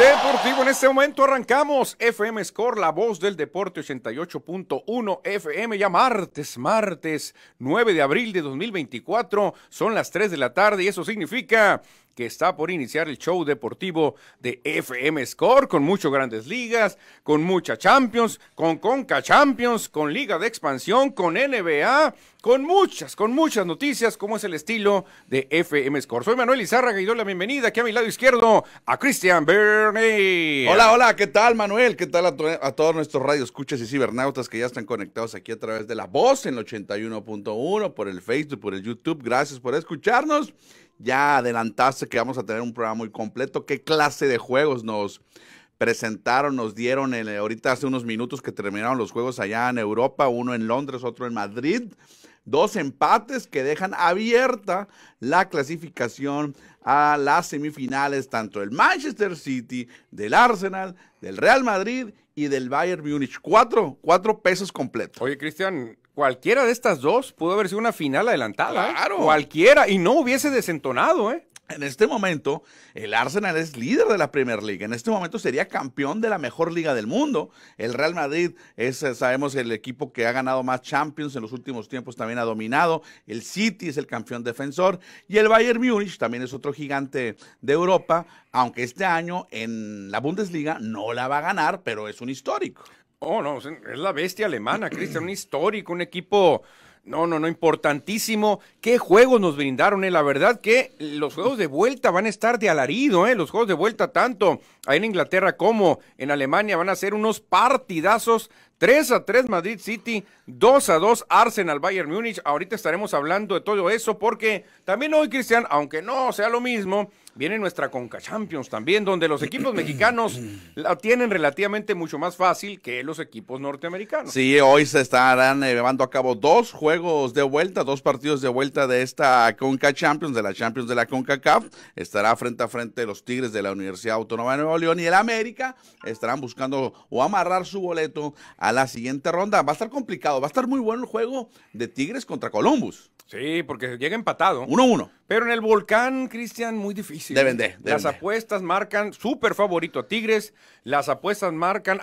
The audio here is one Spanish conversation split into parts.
Deportivo, en este momento arrancamos FM Score, la voz del deporte 88.1 FM, ya martes, martes 9 de abril de 2024, son las 3 de la tarde y eso significa que está por iniciar el show deportivo de FM Score con muchas grandes ligas, con mucha Champions, con Conca Champions, con Liga de Expansión, con NBA, con muchas, con muchas noticias, como es el estilo de FM Score. Soy Manuel Izárraga y doy la bienvenida aquí a mi lado izquierdo a Cristian Bernie. Hola, hola, ¿qué tal Manuel? ¿Qué tal a, todos nuestros radioescuchas y cibernautas que ya están conectados aquí a través de La Voz en 81.1, por el Facebook, por el YouTube? Gracias por escucharnos ya adelantaste que vamos a tener un programa muy completo. ¿Qué clase de juegos nos presentaron, nos dieron eh, ahorita hace unos minutos que terminaron los juegos allá en Europa, uno en Londres, otro en Madrid? Dos empates que dejan abierta la clasificación a las semifinales, tanto el Manchester City, del Arsenal, del Real Madrid y del Bayern Múnich. Cuatro, cuatro pesos completos. Oye, Cristian, Cualquiera de estas dos pudo haber sido una final adelantada. ¿eh? Claro. Cualquiera. Y no hubiese desentonado, ¿eh? En este momento, el Arsenal es líder de la Premier League. En este momento sería campeón de la mejor liga del mundo. El Real Madrid es, eh, sabemos, el equipo que ha ganado más Champions en los últimos tiempos, también ha dominado. El City es el campeón defensor. Y el Bayern Múnich también es otro gigante de Europa, aunque este año en la Bundesliga no la va a ganar, pero es un histórico. Oh, no, es la bestia alemana, Cristian, un histórico, un equipo, no, no, no, importantísimo. ¿Qué juegos nos brindaron? Eh? La verdad que los juegos de vuelta van a estar de alarido, eh? los juegos de vuelta tanto ahí en Inglaterra como en Alemania van a ser unos partidazos. 3 a 3 Madrid City, 2 a 2 Arsenal Bayern Múnich. Ahorita estaremos hablando de todo eso porque también hoy, Cristian, aunque no sea lo mismo, Viene nuestra Conca Champions también, donde los equipos mexicanos la tienen relativamente mucho más fácil que los equipos norteamericanos. Sí, hoy se estarán eh, llevando a cabo dos juegos de vuelta, dos partidos de vuelta de esta Conca Champions, de la Champions de la Conca Cup. Estará frente a frente los Tigres de la Universidad Autónoma de Nuevo León y el América estarán buscando o amarrar su boleto a la siguiente ronda. Va a estar complicado, va a estar muy bueno el juego de Tigres contra Columbus. Sí, porque llega empatado. 1-1. Uno, Pero en el volcán, Cristian, muy difícil. Deben de. las apuestas marcan súper favorito a Tigres. Las apuestas marcan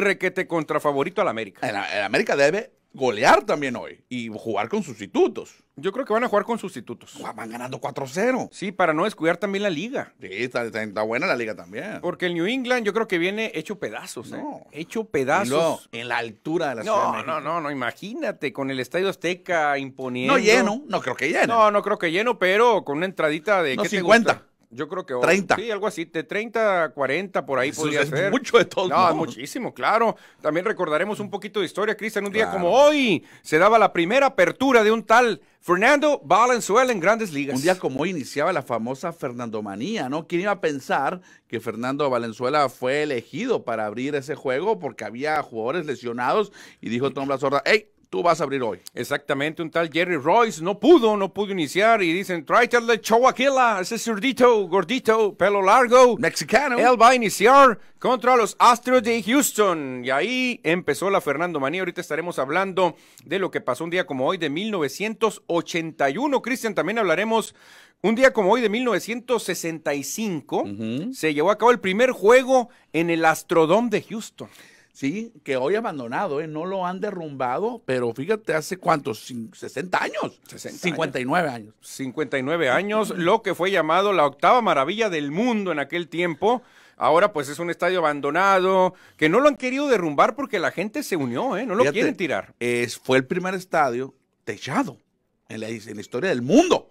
requete contra favorito al América. el América debe golear también hoy y jugar con sustitutos. Yo creo que van a jugar con sustitutos. Van ganando 4-0. Sí, para no descuidar también la liga. Sí, está, buena la liga también. Porque el New England yo creo que viene hecho pedazos, ¿eh? no. Hecho pedazos. en la altura de la no, no, no, no, imagínate, con el Estadio Azteca imponiendo. No lleno, no creo que lleno. No, no creo que lleno, pero con una entradita de. ¿qué 50. Yo creo que 30. Sí, algo así, de 30 a 40 por ahí podría ser. Mucho de todo. No, muchísimo, claro. También recordaremos un poquito de historia, Cristian. Un día como hoy se daba la primera apertura de un tal Fernando Valenzuela en Grandes Ligas. Un día como hoy iniciaba la famosa Fernandomanía, ¿no? ¿Quién iba a pensar que Fernando Valenzuela fue elegido para abrir ese juego porque había jugadores lesionados y dijo Tom La hey, tú vas a abrir hoy. Exactamente, un tal Jerry Royce no pudo, no pudo iniciar y dicen, de Choaquila, ese surdito, gordito, pelo largo, mexicano. Él va a iniciar contra los Astros de Houston. Y ahí empezó la Fernando Manía. Ahorita estaremos hablando de lo que pasó un día como hoy de 1981. Cristian, también hablaremos un día como hoy de 1965. Se llevó a cabo el primer juego en el Astrodome de Houston. ¿sí? Que hoy abandonado, ¿eh? No lo han derrumbado, pero fíjate, hace cuántos, 60 años, 59 años. 59 años, lo que fue llamado la octava maravilla del mundo en aquel tiempo. Ahora pues es un estadio abandonado, que no lo han querido derrumbar porque la gente se unió, ¿eh? No lo quieren tirar. Es, fue el primer estadio techado en la, historia del mundo.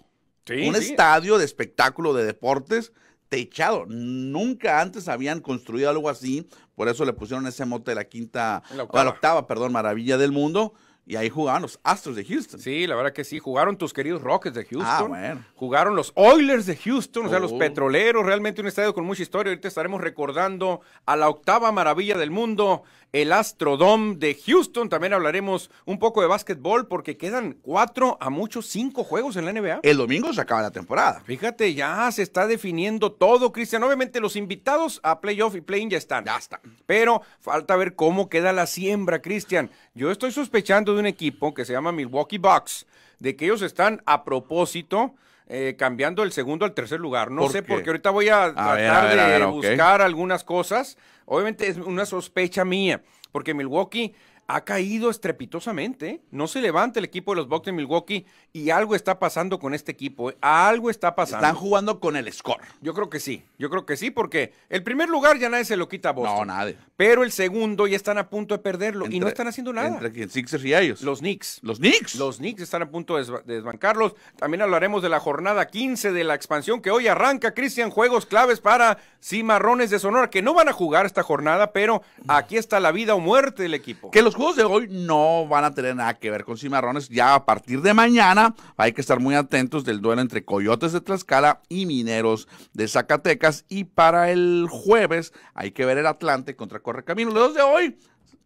un estadio de espectáculo de deportes techado. Nunca antes habían construido algo así por eso le pusieron ese mote de la quinta, la octava. perdón, maravilla del mundo. Y ahí jugaban los Astros de Houston. Sí, la verdad que sí. Jugaron tus queridos Rockets de ah, Houston. Jugaron los Oilers de Houston, o sea, los oh. petroleros. Realmente un estadio con mucha historia. Ahorita estaremos recordando a la octava maravilla del mundo el Astrodome de Houston. También hablaremos un poco de básquetbol porque quedan cuatro a muchos cinco juegos en la NBA. El domingo se acaba la temporada. Fíjate, ya se está definiendo todo, Cristian. Obviamente los invitados a playoff y play-in ya están. Ya está. Pero falta ver cómo queda la siembra, Cristian. Yo estoy sospechando de un equipo que se llama Milwaukee Bucks, de que ellos están a propósito eh, cambiando el segundo al tercer lugar. No sé, porque ahorita voy a, tratar de buscar algunas cosas. Obviamente es una sospecha mía, porque Milwaukee ha caído estrepitosamente. No se levanta el equipo de los Bucks de Milwaukee y algo está pasando con este equipo. ¿eh? Algo está pasando. Están jugando con el score. Yo creo que sí. Yo creo que sí, porque el primer lugar ya nadie se lo quita a Boston. No, nadie. Pero el segundo ya están a punto de perderlo y no están haciendo nada. Entre Sixers y ellos. Los Knicks. Los Knicks. Los Knicks están a punto de desbancarlos. También hablaremos de la jornada 15 de la expansión que hoy arranca. Cristian, juegos claves para Cimarrones de Sonora que no van a jugar esta jornada, pero aquí está la vida o muerte del equipo de hoy no van a tener nada que ver con Cimarrones. Ya a partir de mañana hay que estar muy atentos del duelo entre Coyotes de Tlaxcala y Mineros de Zacatecas. Y para el jueves hay que ver el Atlante contra Correcaminos, Los de hoy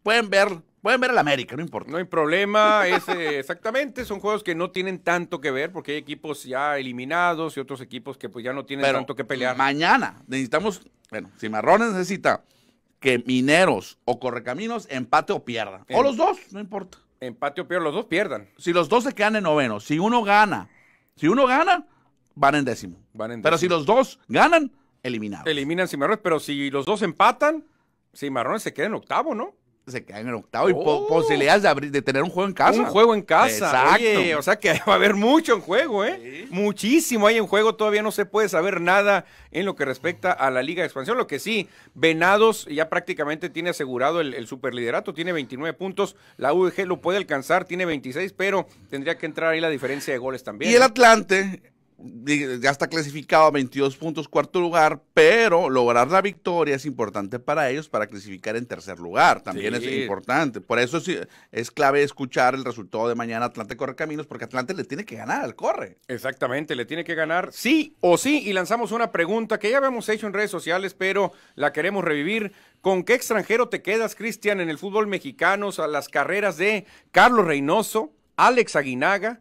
pueden ver Pueden ver América, no importa. No hay problema, es, eh, exactamente, son juegos que no tienen tanto que ver porque hay equipos ya eliminados y otros equipos que pues ya no tienen tanto que pelear. Mañana necesitamos, bueno, Cimarrones necesita que Mineros o Correcaminos empate o pierda. o em- los dos, no importa. Empate o pierda, los dos pierdan. Si los dos se quedan en noveno, si uno gana, si uno gana, van en décimo. Van en décimo. Pero si los dos ganan, eliminados. Eliminan Cimarrones, pero si los dos empatan, Cimarrones se queda en octavo, ¿no? se quedan en octavo y oh. posibilidades de, abrir, de, tener un juego en casa. Un juego en casa. Exacto. o sea que va a haber mucho en juego, ¿eh? Muchísimo hay en juego. Todavía no se puede saber nada en lo que respecta a la Liga de Expansión. Lo que sí, Venados ya prácticamente tiene asegurado el, el superliderato. Tiene 29 puntos. La UDG lo puede alcanzar. Tiene 26, pero tendría que entrar ahí la diferencia de goles también. Y el ¿eh? Atlante ya está clasificado a 22 puntos, cuarto lugar, pero lograr la victoria es importante para ellos para clasificar en tercer lugar. También es importante. Por eso es, clave escuchar el resultado de mañana Atlante Corre Caminos, porque Atlante le tiene que ganar al corre. Exactamente, le tiene que ganar sí o sí. Y lanzamos una pregunta que ya habíamos hecho en redes sociales, pero la queremos revivir. ¿Con qué extranjero te quedas, Cristian, en el fútbol mexicano? A las carreras de Carlos Reynoso, Alex Aguinaga,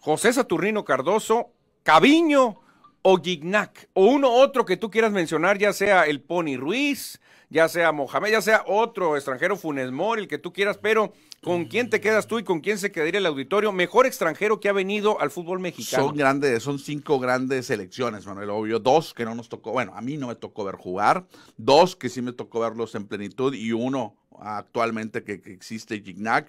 José Saturnino Cardoso Caviño o Gignac, o uno otro que tú quieras mencionar, ya sea el Pony Ruiz, ya sea Mohamed, ya sea otro extranjero, Funes Mori, el que tú quieras, pero ¿con quién te quedas tú y con quién se quedaría el auditorio? Mejor extranjero que ha venido al fútbol mexicano. Son grandes, son cinco grandes selecciones, Manuel, obvio. Dos que no nos tocó, bueno, a mí no me tocó ver jugar, dos que sí me tocó verlos en plenitud y uno actualmente que, que existe, Gignac.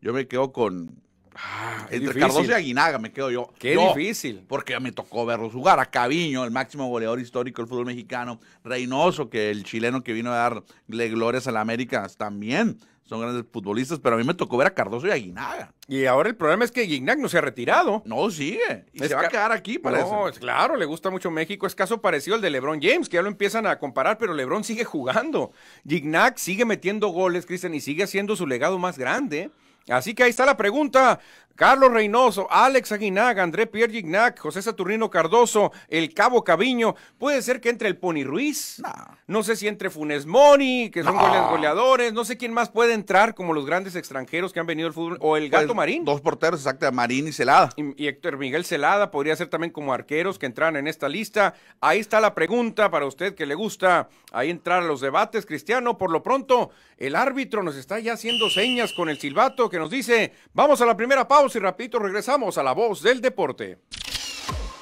Yo me quedo con, Ah, entre Cardoso y Aguinaga me quedo yo. Qué difícil. Porque me tocó verlos jugar. A Caviño, el máximo goleador histórico del fútbol mexicano. Reynoso, que el chileno que vino a darle glorias a la América, también son grandes futbolistas, pero a mí me tocó ver a Cardoso y Aguinaga Y ahora el problema es que Gignac no se ha retirado. No, sigue. Y se va a quedar aquí, parece. No, claro, le gusta mucho México. Es caso parecido al de LeBron James, que ya lo empiezan a comparar, pero LeBron sigue jugando. Gignac sigue metiendo goles, Cristian, y sigue haciendo su legado más grande. Así que ahí está la pregunta. Carlos Reynoso, Alex Aguinaga, André Pierre Gignac, José Saturnino Cardoso, el Cabo Caviño. Puede ser que entre el Pony Ruiz. No, sé si entre Funes Mori, que son goleadores. No sé quién más puede entrar como los grandes extranjeros que han venido al fútbol. O el Gato pues, Marín. Dos porteros, exacto, Marín y Celada. Y, Héctor Miguel Celada podría ser también como arqueros que entran en esta lista. Ahí está la pregunta para usted que le gusta ahí entrar a los debates, Cristiano. Por lo pronto, el árbitro nos está ya haciendo señas con el silbato que nos dice: Vamos a la primera pausa y rapidito regresamos a La Voz del Deporte.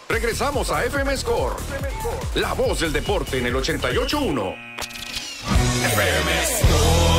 Regresamos a FM Score. La voz del deporte en el 88.1. FM Score.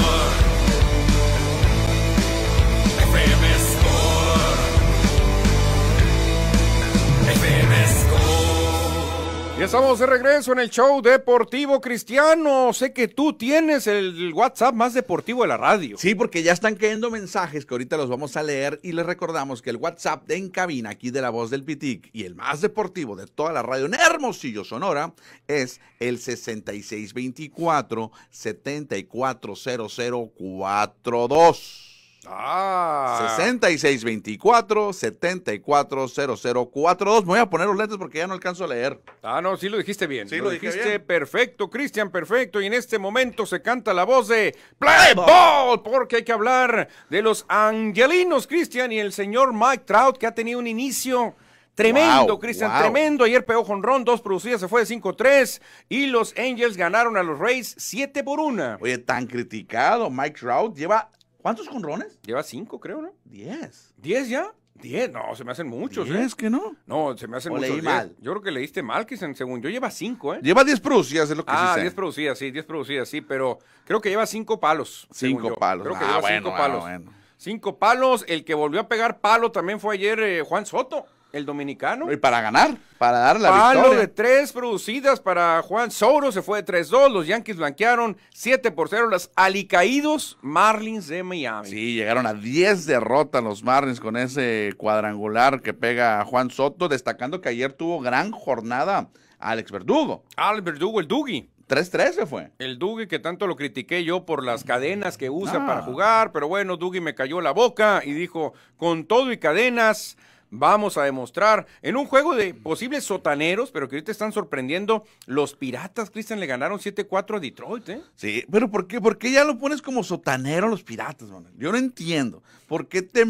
estamos de regreso en el show deportivo cristiano. Sé que tú tienes el WhatsApp más deportivo de la radio. Sí, porque ya están cayendo mensajes que ahorita los vamos a leer y les recordamos que el WhatsApp de Encabina, aquí de La Voz del Pitic y el más deportivo de toda la radio en Hermosillo, Sonora, es el 6624 740042. Ah. 6624-740042. Me voy a poner los letras porque ya no alcanzo a leer. Ah, no, sí lo dijiste bien. Sí, lo, dijiste perfecto, Cristian, perfecto. Y en este momento se canta la voz de Play Ball, porque hay que hablar de los angelinos, Cristian, y el señor Mike Trout, que ha tenido un inicio. Tremendo, Cristian, tremendo. Ayer pegó jonrón, dos producidas, se fue de 5-3 y los Angels ganaron a los Rays 7 por 1. Oye, tan criticado Mike Trout lleva ¿Cuántos conrones? Lleva cinco, creo, ¿no? Diez. ¿Diez ya? Diez, no, se me hacen muchos, ¿eh? ¿Diez ¿eh? que no? No, se me hacen o muchos. Leí mal. Yo creo que leíste mal, que según yo lleva cinco, ¿eh? Lleva diez producidas, es lo que Ah, diez producidas, sí, diez producidas, sí, pero creo que lleva cinco palos. Cinco palos. Creo que ah, lleva bueno, cinco bueno, ah, palos. Bueno. Cinco palos. El que volvió a pegar palo también fue ayer eh, Juan Soto. El dominicano. Y para ganar, para dar la Palo victoria. de tres producidas para Juan Soto, se fue de 3-2. Los Yankees blanquearon 7 por 0 las alicaídos Marlins de Miami. Sí, llegaron a 10 derrotas los Marlins con ese cuadrangular que pega a Juan Soto, destacando que ayer tuvo gran jornada Alex Verdugo. Alex Verdugo, el Dugi. 3-3 se fue. El Dugi que tanto lo critiqué yo por las cadenas que usa para ah. jugar, pero bueno, Dugi me cayó la boca y dijo, con todo y cadenas, vamos a demostrar en un juego de posibles sotaneros, pero que ahorita están sorprendiendo. Los Piratas, Cristian, le ganaron 7-4 a Detroit, ¿eh? Sí, pero ¿por qué? ¿Por ya lo pones como sotanero los Piratas, man? Yo no entiendo. ¿Por qué te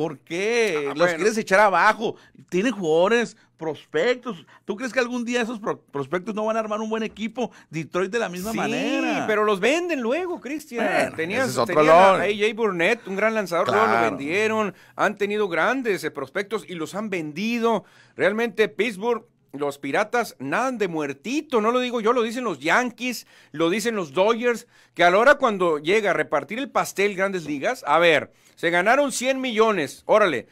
¿Por qué? Ah, los quieres echar abajo. Tienen jugadores, prospectos. ¿Tú crees que algún día esos prospectos no van a armar un buen equipo? Detroit de la misma manera. Sí, pero los venden luego, Cristian. tenías, AJ Burnett, un gran lanzador, lo vendieron. Han tenido grandes eh, prospectos y los han vendido. Realmente Pittsburgh los piratas nadan de muertito, no lo digo yo, lo dicen los Yankees, lo dicen los Dodgers, que a la hora cuando llega a repartir el pastel Grandes Ligas, a ver, se ganaron 100 millones, órale,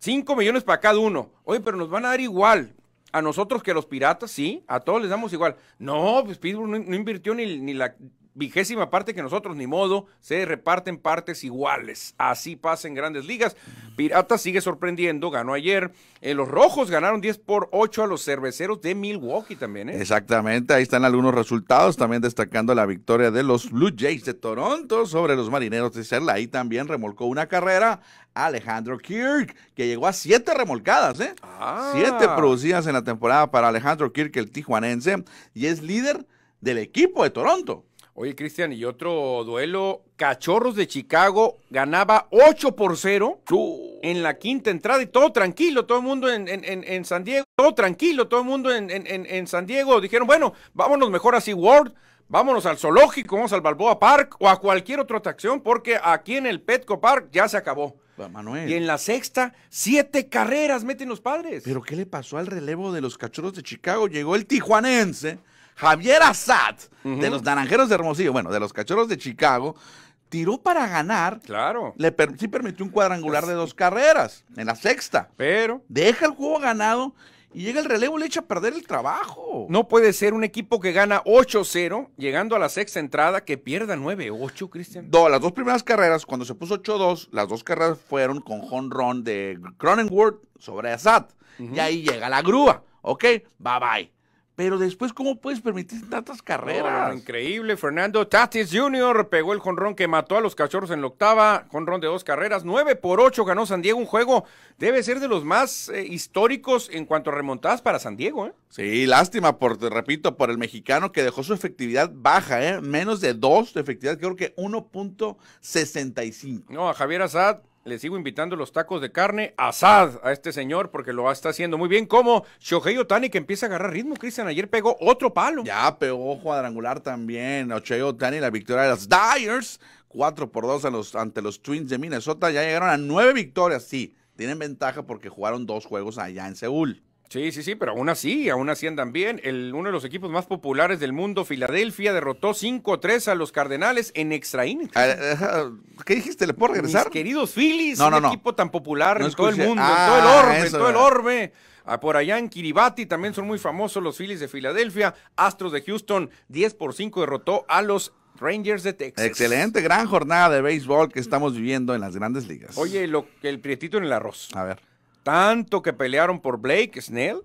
5 millones para cada uno. Oye, pero nos van a dar igual. A nosotros que a los piratas, sí, a todos les damos igual. No, pues Pittsburgh no, invirtió ni, ni la vigésima parte que nosotros, ni modo, se reparten partes iguales. Así pasa en grandes ligas. Pirata sigue sorprendiendo, ganó ayer. Eh, los rojos ganaron 10 por 8 a los cerveceros de Milwaukee también. ¿eh? Exactamente, ahí están algunos resultados, también destacando la victoria de los Blue Jays de Toronto sobre los marineros de Seattle. Ahí también remolcó una carrera Alejandro Kirk, que llegó a siete remolcadas, ¿eh? Ah. Siete producidas en la temporada para Alejandro Kirk, el tijuanense, y es líder del equipo de Toronto. Oye, Cristian, y otro duelo, Cachorros de Chicago ganaba 8 por 0 en la quinta entrada y todo tranquilo, todo el mundo en, en, San Diego, todo tranquilo, todo el mundo en, en, San Diego. Dijeron, bueno, vámonos mejor así Ward vámonos al Zoológico, vamos al Balboa Park o a cualquier otra atracción porque aquí en el Petco Park ya se acabó. Y en la sexta, siete carreras meten los padres. Pero ¿qué le pasó al relevo de los Cachorros de Chicago? Llegó el tijuanense Javier Assad, de los Naranjeros de Hermosillo, bueno, de los Cachorros de Chicago, tiró para ganar. Claro. Le sí permitió un cuadrangular de dos carreras en la sexta. Pero. Deja el juego ganado y llega el relevo y le echa a perder el trabajo. No puede ser un equipo que gana 8-0, llegando a la sexta entrada, que pierda 9-8, Cristian. No, las dos primeras carreras, cuando se puso 8-2, las dos carreras fueron con run de Cronenworth sobre Assad. Y ahí llega la grúa. Ok, bye bye. Pero después, ¿cómo puedes permitir tantas carreras? increíble, Fernando. Tatis Jr. pegó el jonrón que mató a los cachorros en la octava. Jonrón de dos carreras. nueve por ocho ganó San Diego. Un juego debe ser de los más eh, históricos en cuanto a remontadas para San Diego. ¿eh? Sí, lástima, por, te repito, por el mexicano que dejó su efectividad baja, ¿eh? menos de dos de efectividad, creo que 1.65. No, a Javier Azad le sigo invitando los tacos de carne asad a este señor porque lo está haciendo muy bien. Como Shohei Otani que empieza a agarrar ritmo, Cristian. Ayer pegó otro palo. Ya pegó cuadrangular también. Shohei Otani, la victoria de los Dyers. 4 por 2 ante los Twins de Minnesota. Ya llegaron a nueve victorias. Sí, tienen ventaja porque jugaron dos juegos allá en Seúl. Sí, sí, sí, pero aún así, aún así andan bien. El, uno de los equipos más populares del mundo, Filadelfia, derrotó 5-3 a los Cardenales en extra ah, ¿Qué dijiste? ¿Le puedo regresar? Mis queridos Phillies, un equipo tan popular en todo el mundo, en ah, todo el orbe, todo el ah, por allá en Kiribati también son muy famosos los Phillies de Filadelfia. Astros de Houston, 10 por 5 derrotó a los Rangers de Texas. Excelente, gran jornada de béisbol que estamos viviendo en las grandes ligas. Oye, lo, el prietito en el arroz. A ver tanto que pelearon por Blake Snell.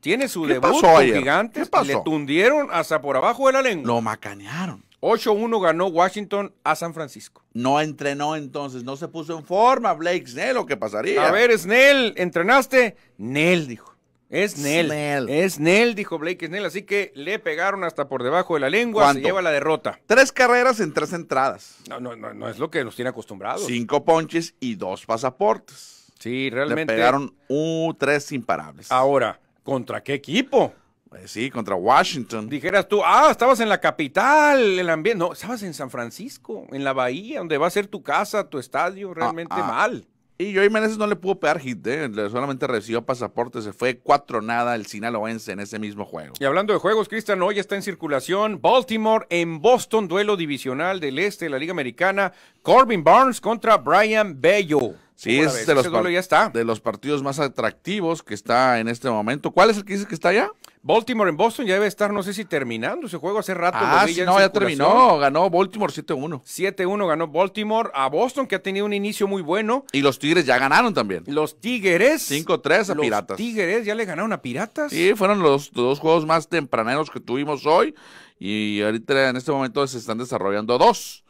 Tiene su debut con Gigantes. Le tundieron hasta por abajo de la lengua. Lo macanearon. 8-1 ganó Washington a San Francisco. No entrenó entonces, no se puso en forma Blake Snell, ¿o qué pasaría? A ver, Snell, ¿entrenaste? Nell, dijo. Es Nell. Snell. Es Nell, dijo Blake Snell. Así que le pegaron hasta por debajo de la lengua. Se lleva la derrota. Tres carreras en tres entradas. No, no, no, no es lo que nos tiene acostumbrados. Cinco ponches y dos pasaportes. Sí, realmente. Le pegaron un tres imparables. Ahora, ¿contra qué equipo? Eh, sí, contra Washington. Dijeras tú, ah, estabas en la capital, el ambiente. No, estabas en San Francisco, en la bahía, donde va a ser tu casa, tu estadio, ah, realmente ah. mal. Y Joey Menezes no le pudo pegar hit, ¿eh? solamente recibió pasaporte, se fue cuatro nada el sinaloense en ese mismo juego. Y hablando de juegos, Cristian, hoy está en circulación Baltimore en Boston, duelo divisional del este de la Liga Americana, Corbin Barnes contra Brian Bello. Sí, es de los, ya está. de los partidos más atractivos que está en este momento. ¿Cuál es el que dice que está ya? Baltimore en Boston ya debe estar, no sé si terminando ese juego hace rato. Ah, no, ya terminó. Ganó Baltimore 7-1. 7-1 ganó Baltimore a Boston, que ha tenido un inicio muy bueno. Y los Tigres ya ganaron también. Los Tigres. 5-3 a Piratas. Los Tigres ya le ganaron a Piratas. Sí, fueron los dos juegos más tempraneros que tuvimos hoy. Y ahorita en este momento se están desarrollando dos.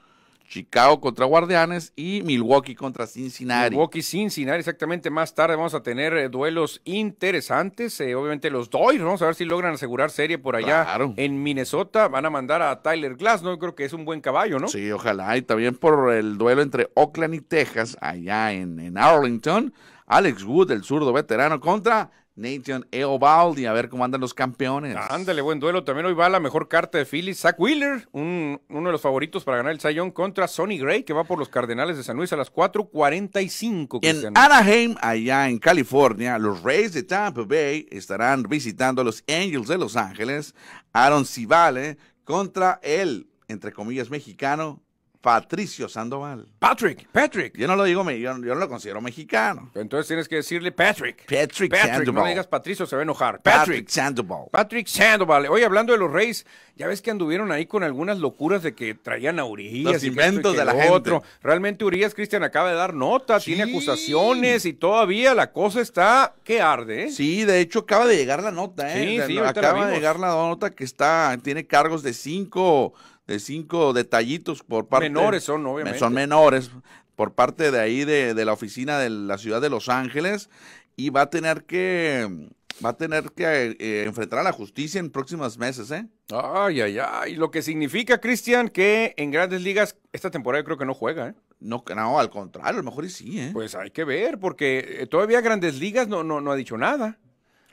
Chicago contra Guardianes y Milwaukee contra Cincinnati. Milwaukee Cincinnati, exactamente. Más tarde vamos a tener eh, duelos interesantes. Eh, obviamente los Doyle, vamos a ver si logran asegurar serie por allá en Minnesota. Van a mandar a Tyler Glass, ¿no? Creo que es un buen caballo, ¿no? Sí, ojalá. Y también por el duelo entre Oakland y Texas, allá en, en Arlington. Alex Wood, el zurdo veterano, contra Nathan Eobaldi, a ver cómo andan los campeones. Ándale, buen duelo. También hoy va la mejor carta de Philly, Zach Wheeler, uno de los favoritos para ganar el Sayón contra Sonny Gray, que va por los Cardenales de San Luis a las 4.45. En Anaheim, allá en California, los Rays de Tampa Bay estarán visitando a los Angels de Los Ángeles, Aaron Civale contra el, entre comillas, mexicano, Patricio Sandoval. Patrick, Patrick. Yo no lo digo, yo, no lo considero mexicano. Entonces tienes que decirle Patrick. Patrick, Patrick Sandoval. No digas Patricio, se va a enojar. Patrick, Sandoval. Patrick Sandoval. Hoy hablando de los Reyes, ya ves que anduvieron ahí con algunas locuras de que traían a Urias. Los inventos de la otro. gente. Realmente Urias, Cristian, acaba de dar nota, tiene acusaciones y todavía la cosa está que arde. ¿eh? Sí, de hecho acaba de llegar la nota, ¿eh? Sí, sí, acaba de llegar la nota que está, tiene cargos de cinco de cinco detallitos por parte. Menores son, obviamente. Son menores por parte de ahí de, de la oficina de la ciudad de Los Ángeles y va a tener que va a tener que eh, enfrentar a la justicia en próximos meses, ¿eh? Ay, ay, ay. Lo que significa, Cristian, que en grandes ligas esta temporada creo que no juega, ¿eh? No, no, al contrario, a lo mejor y sí, ¿eh? Pues hay que ver, porque eh, todavía grandes ligas no, no, no ha dicho nada.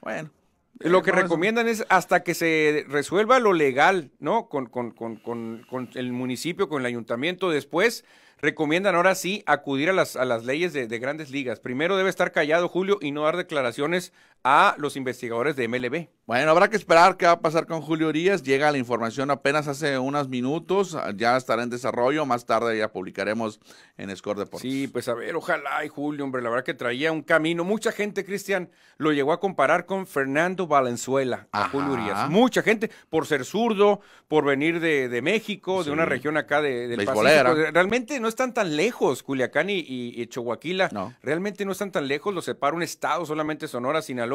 Bueno. Lo eh, que recomiendan es hasta que se resuelva lo legal, ¿no? Con, con, el municipio, con el ayuntamiento. Después recomiendan ahora sí acudir a las, a las leyes de, de, grandes ligas. Primero debe estar callado Julio y no dar declaraciones a los investigadores de MLB. Bueno, habrá que esperar qué va a pasar con Julio Urias. Llega la información apenas hace unos minutos, ya estará en desarrollo, más tarde ya publicaremos en Score Deportes. Sí, pues a ver, ojalá y Julio, hombre, la verdad que traía un camino. Mucha gente, Cristian, lo llegó a comparar con Fernando Valenzuela, a Julio Urias. Mucha gente, por ser zurdo, por venir de, México, de una región acá de, del Pacífico. Realmente no están tan lejos, Culiacán y, y, No. Realmente no están tan lejos, los separa un estado, solamente Sonora, Sinaloa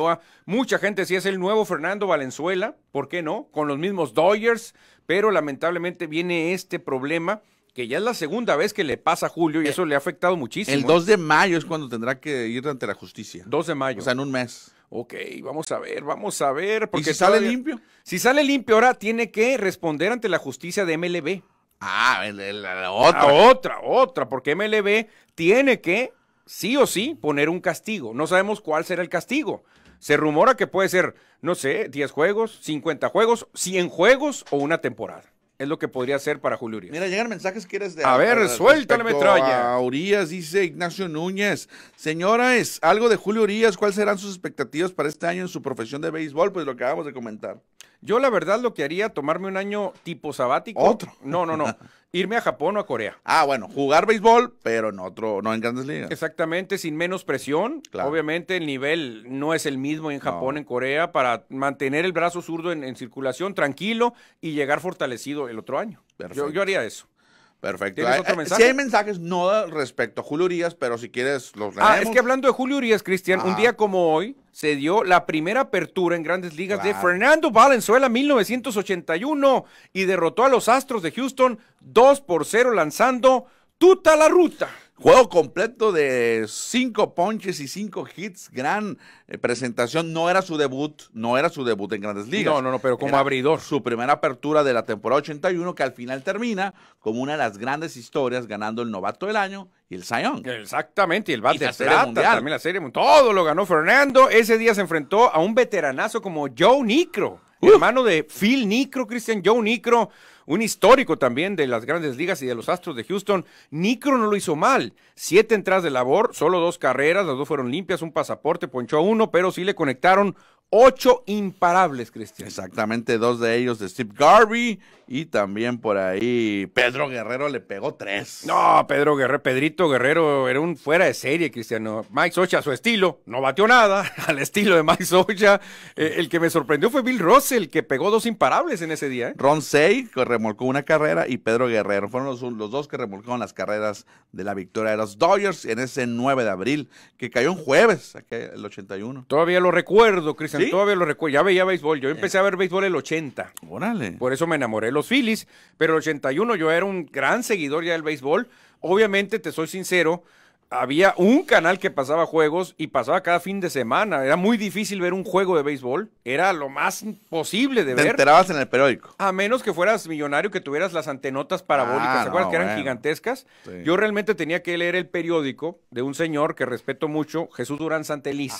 Mucha gente si es el nuevo Fernando Valenzuela, ¿por qué no? Con los mismos Dodgers, pero lamentablemente viene este problema que ya es la segunda vez que le pasa a Julio y eh, eso le ha afectado muchísimo. El 2 ¿eh? de mayo es cuando tendrá que ir ante la justicia. 2 de mayo. O sea, en un mes. Ok, vamos a ver, vamos a ver. Porque ¿Y si sale limpio? Si sale limpio, ahora tiene que responder ante la justicia de MLB. Ah, ah, otra. otra, otra, porque MLB tiene que, sí o sí, poner un castigo. No sabemos cuál será el castigo se rumora que puede ser, no sé, 10 juegos, 50 juegos, 100 juegos o una temporada. Es lo que podría ser para Julio Urias. Mira, llegan mensajes que eres de... A, ver, suelta la metralla. A Urias, dice Ignacio Núñez. Señora, es algo de Julio Urias. ¿Cuáles serán sus expectativas para este año en su profesión de béisbol? Pues lo acabamos de comentar. Yo la verdad lo que haría, tomarme un año tipo sabático. Otro. No, no, no. Irme a Japón o a Corea. Ah, bueno, jugar béisbol, pero en otro, no en grandes ligas. Exactamente, sin menos presión. Obviamente el nivel no es el mismo en Japón, en Corea, para mantener el brazo zurdo en, circulación tranquilo y llegar fortalecido el otro año. Yo, yo haría eso. Perfecto. Ah, eh, hay, mensajes no respecto a Julio Urias, pero si quieres los leemos. Ah, es que hablando de Julio Urias, Cristian, un ah. día como hoy se dio la primera apertura en Grandes Ligas de Fernando Valenzuela 1981 y derrotó a los Astros de Houston 2 por 0 lanzando tuta la ruta. Juego completo de cinco ponches y cinco hits, gran eh, presentación. No era su debut, no era su debut en Grandes Ligas. No, no, no, pero como abridor. Su primera apertura de la temporada 81, que al final termina como una de las grandes historias, ganando el novato del año y el Sion. Exactamente, y el bate y también la serie. Todo lo ganó Fernando. Ese día se enfrentó a un veteranazo como Joe Nicro. Hermano de Phil Nicro, Christian Joe Nicro, un histórico también de las grandes ligas y de los Astros de Houston. Nicro no lo hizo mal. Siete entradas de labor, solo dos carreras, las dos fueron limpias, un pasaporte, ponchó uno, pero sí le conectaron Ocho imparables, Cristian. Exactamente, dos de ellos de Steve Garvey y también por ahí Pedro Guerrero le pegó tres. No, Pedro Guerrero, Pedrito Guerrero era un fuera de serie, Cristiano. Mike Socha, a su estilo, no batió nada al estilo de Mike Socha. Eh, el que me sorprendió fue Bill Russell, que pegó dos imparables en ese día. ¿eh? Ron Say, que remolcó una carrera, y Pedro Guerrero. Fueron los, dos que remolcaron las carreras de la victoria de los Dodgers en ese 9 de abril, que cayó un jueves, el 81. Todavía lo recuerdo, Cristian. Todavía lo recuerdo. Ya veía béisbol. Yo empecé a ver béisbol el 80. Por eso me enamoré de los Phillies. Pero el 81 yo era un gran seguidor ya del béisbol. Obviamente, te soy sincero, había un canal que pasaba juegos y pasaba cada fin de semana. Era muy difícil ver un juego de béisbol. Era lo más posible de ver. Te enterabas en el periódico. A menos que fueras millonario, que tuvieras las antenotas parabólicas. Ah, acuerdas que eran gigantescas? Yo realmente tenía que leer el periódico de un señor que respeto mucho, Jesús Durán Santeliz,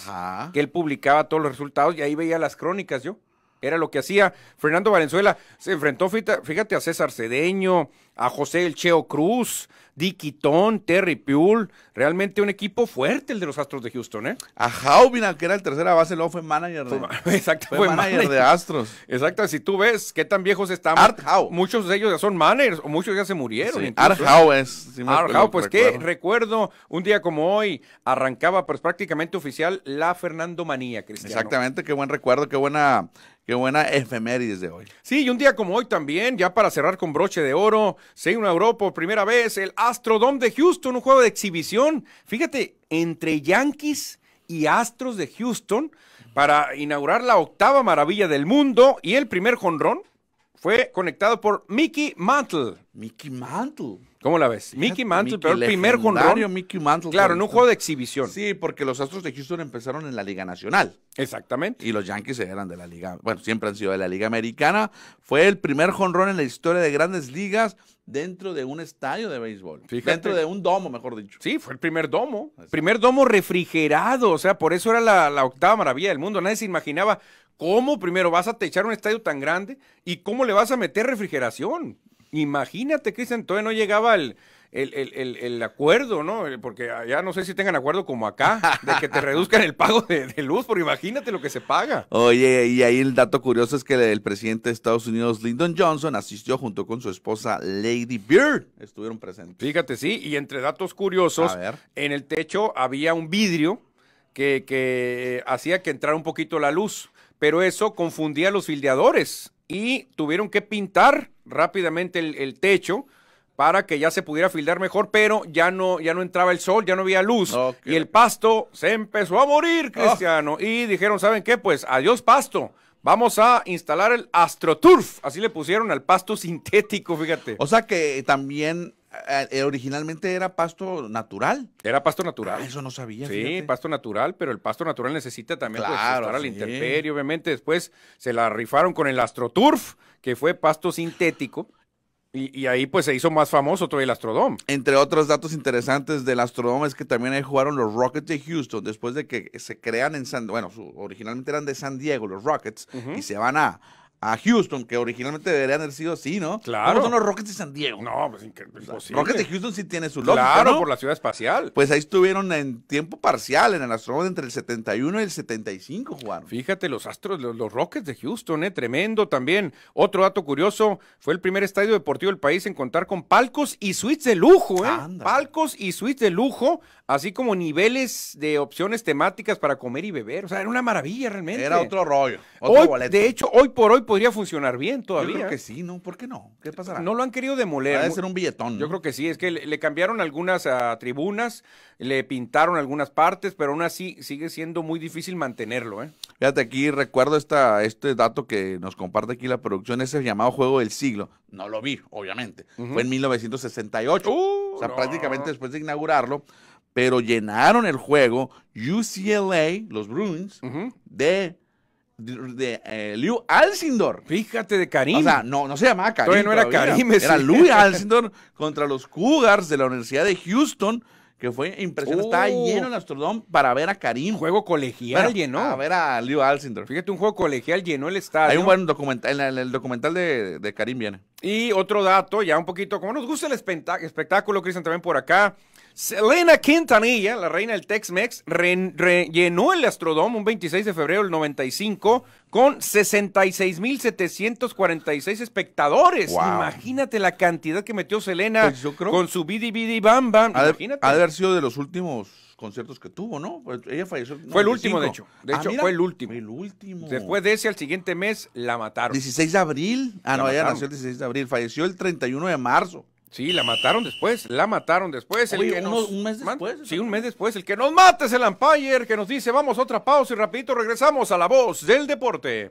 que él publicaba todos los resultados y ahí veía las crónicas yo. Era lo que hacía Fernando Valenzuela. Se enfrentó, fíjate, a César Cedeño, a José El Cheo Cruz, Diquitón, Terry Pul Realmente un equipo fuerte el de los Astros de Houston, ¿eh? A Jaubina, que era el tercera base, luego fue manager de, exacto, fue, manager, de Astros. Exacto, si tú ves qué tan viejos están. Art How. Muchos de ellos ya son managers, o muchos ya se murieron. Art ¿eh? Howe es. Art Howe, pues qué, recuerdo, un día como hoy arrancaba pues prácticamente oficial la Fernando Manía, Cristiano. Exactamente, qué buen recuerdo, qué buena Qué buena efeméride de hoy. Sí, y un día como hoy también, ya para cerrar con broche de oro, se una Europa por primera vez, el Astrodome de Houston, un juego de exhibición. Fíjate, entre Yankees y Astros de Houston para inaugurar la octava maravilla del mundo y el primer jonrón fue conectado por Mickey Mantle. Mickey Mantle. ¿Cómo la ves? Mickey Mantle, pero el primer jonrón. Mickey Mantle. Claro, en un juego de exhibición. Sí, porque los Astros de Houston empezaron en la Liga Nacional. Exactamente. Y los Yankees eran de la Liga, bueno, siempre han sido de la Liga Americana. Fue el primer jonrón en la historia de grandes ligas dentro de un estadio de béisbol. Dentro de un domo, mejor dicho. Sí, fue el primer domo. Primer domo refrigerado. O sea, por eso era la, la octava maravilla del mundo. Nadie se imaginaba cómo primero vas a techar un estadio tan grande y cómo le vas a meter refrigeración. Imagínate, Cristian, todavía no llegaba el, acuerdo, ¿no? Porque allá no sé si tengan acuerdo como acá, de que te reduzcan el pago de, luz, porque imagínate lo que se paga. Oye, y ahí el dato curioso es que el presidente de Estados Unidos, Lyndon Johnson, asistió junto con su esposa Lady Bird. Estuvieron presentes. Fíjate, sí, y entre datos curiosos, en el techo había un vidrio que, que hacía que entrara un poquito la luz, pero eso confundía a los fildeadores y tuvieron que pintar rápidamente el, techo para que ya se pudiera fildar mejor, pero ya no, ya no entraba el sol, ya no había luz. Y el pasto se empezó a morir, ah. Cristiano. Y dijeron, ¿saben qué? Pues adiós pasto. Vamos a instalar el AstroTurf. Así le pusieron al pasto sintético, fíjate. O sea que también eh, originalmente era pasto natural. Era pasto natural. Ah, eso no sabía. Sí, pasto natural, pero el pasto natural necesita también pues, claro, estar al obviamente. Después se la rifaron con el AstroTurf, que fue pasto sintético. Y, ahí pues se hizo más famoso todavía el Astrodome. Entre otros datos interesantes del Astrodome es que también ahí jugaron los Rockets de Houston después de que se crean en San, bueno, originalmente eran de San Diego los Rockets y se van a, a Houston, que originalmente deberían haber sido así, ¿no? Claro. son los Rockets de San Diego? No, pues, pues imposible. Rockets de Houston sí tiene su lógica, Claro, por la ciudad espacial. Pues ahí estuvieron en tiempo parcial, en el astronauta entre el 71 y el 75 jugaron. Fíjate, los Astros, los, Rockets de Houston, ¿eh? Tremendo también. Otro dato curioso, fue el primer estadio deportivo del país en contar con palcos y suites de lujo, ¿eh? Palcos y suites de lujo así como niveles de opciones temáticas para comer y beber. O sea, era una maravilla realmente. Era otro rollo. Otro hoy, De hecho, hoy por hoy podría funcionar bien todavía. Yo creo que sí, ¿no? ¿Por qué no? ¿Qué pasará? No lo han querido demoler. Debe ser un billetón. Yo creo que sí. Es que le, cambiaron algunas ah, tribunas, le pintaron algunas partes, pero aún así sigue siendo muy difícil mantenerlo. ¿eh? Fíjate, aquí recuerdo esta, este dato que nos comparte aquí la producción, ese llamado Juego del Siglo. No lo vi, obviamente. Fue en 1968. Uh, o sea, prácticamente después de inaugurarlo pero llenaron el juego UCLA, los Bruins, de, de, eh, Liu Alcindor. Fíjate de Karim. O sea, no, no se llamaba Karim. Todavía no era Karim. Era Liu Alcindor contra los Cougars de la Universidad de Houston que fue impresionante. Estaba oh. lleno el Astrodome para ver a Karim. juego colegial llenó. A ver a Liu Alcindor. Fíjate, un juego colegial llenó el estadio. Hay un buen documental, el, documental de, de, Karim viene. Y otro dato, ya un poquito, como nos gusta el espectáculo, Cristian, también por acá. Selena Quintanilla, la reina del Tex-Mex, rellenó el Astrodome un 26 de febrero del 95 con 66.746 espectadores. Imagínate la cantidad que metió Selena pues con su Bidi Bidi Bam Bam. Ha de, ha de haber sido de los últimos conciertos que tuvo, ¿no? Pues, ella falleció. fue el último, de hecho. De ah, hecho, fue el último. El último. Después de ese, al siguiente mes, la mataron. 16 de abril. Ah, no, ella nació el 16 de abril. Falleció el 31 de marzo. Sí, la mataron después, la mataron después. un mes después. sí, un mes después. El que nos mate es el Empire que nos dice, vamos otra pausa y rapidito regresamos a la voz del deporte.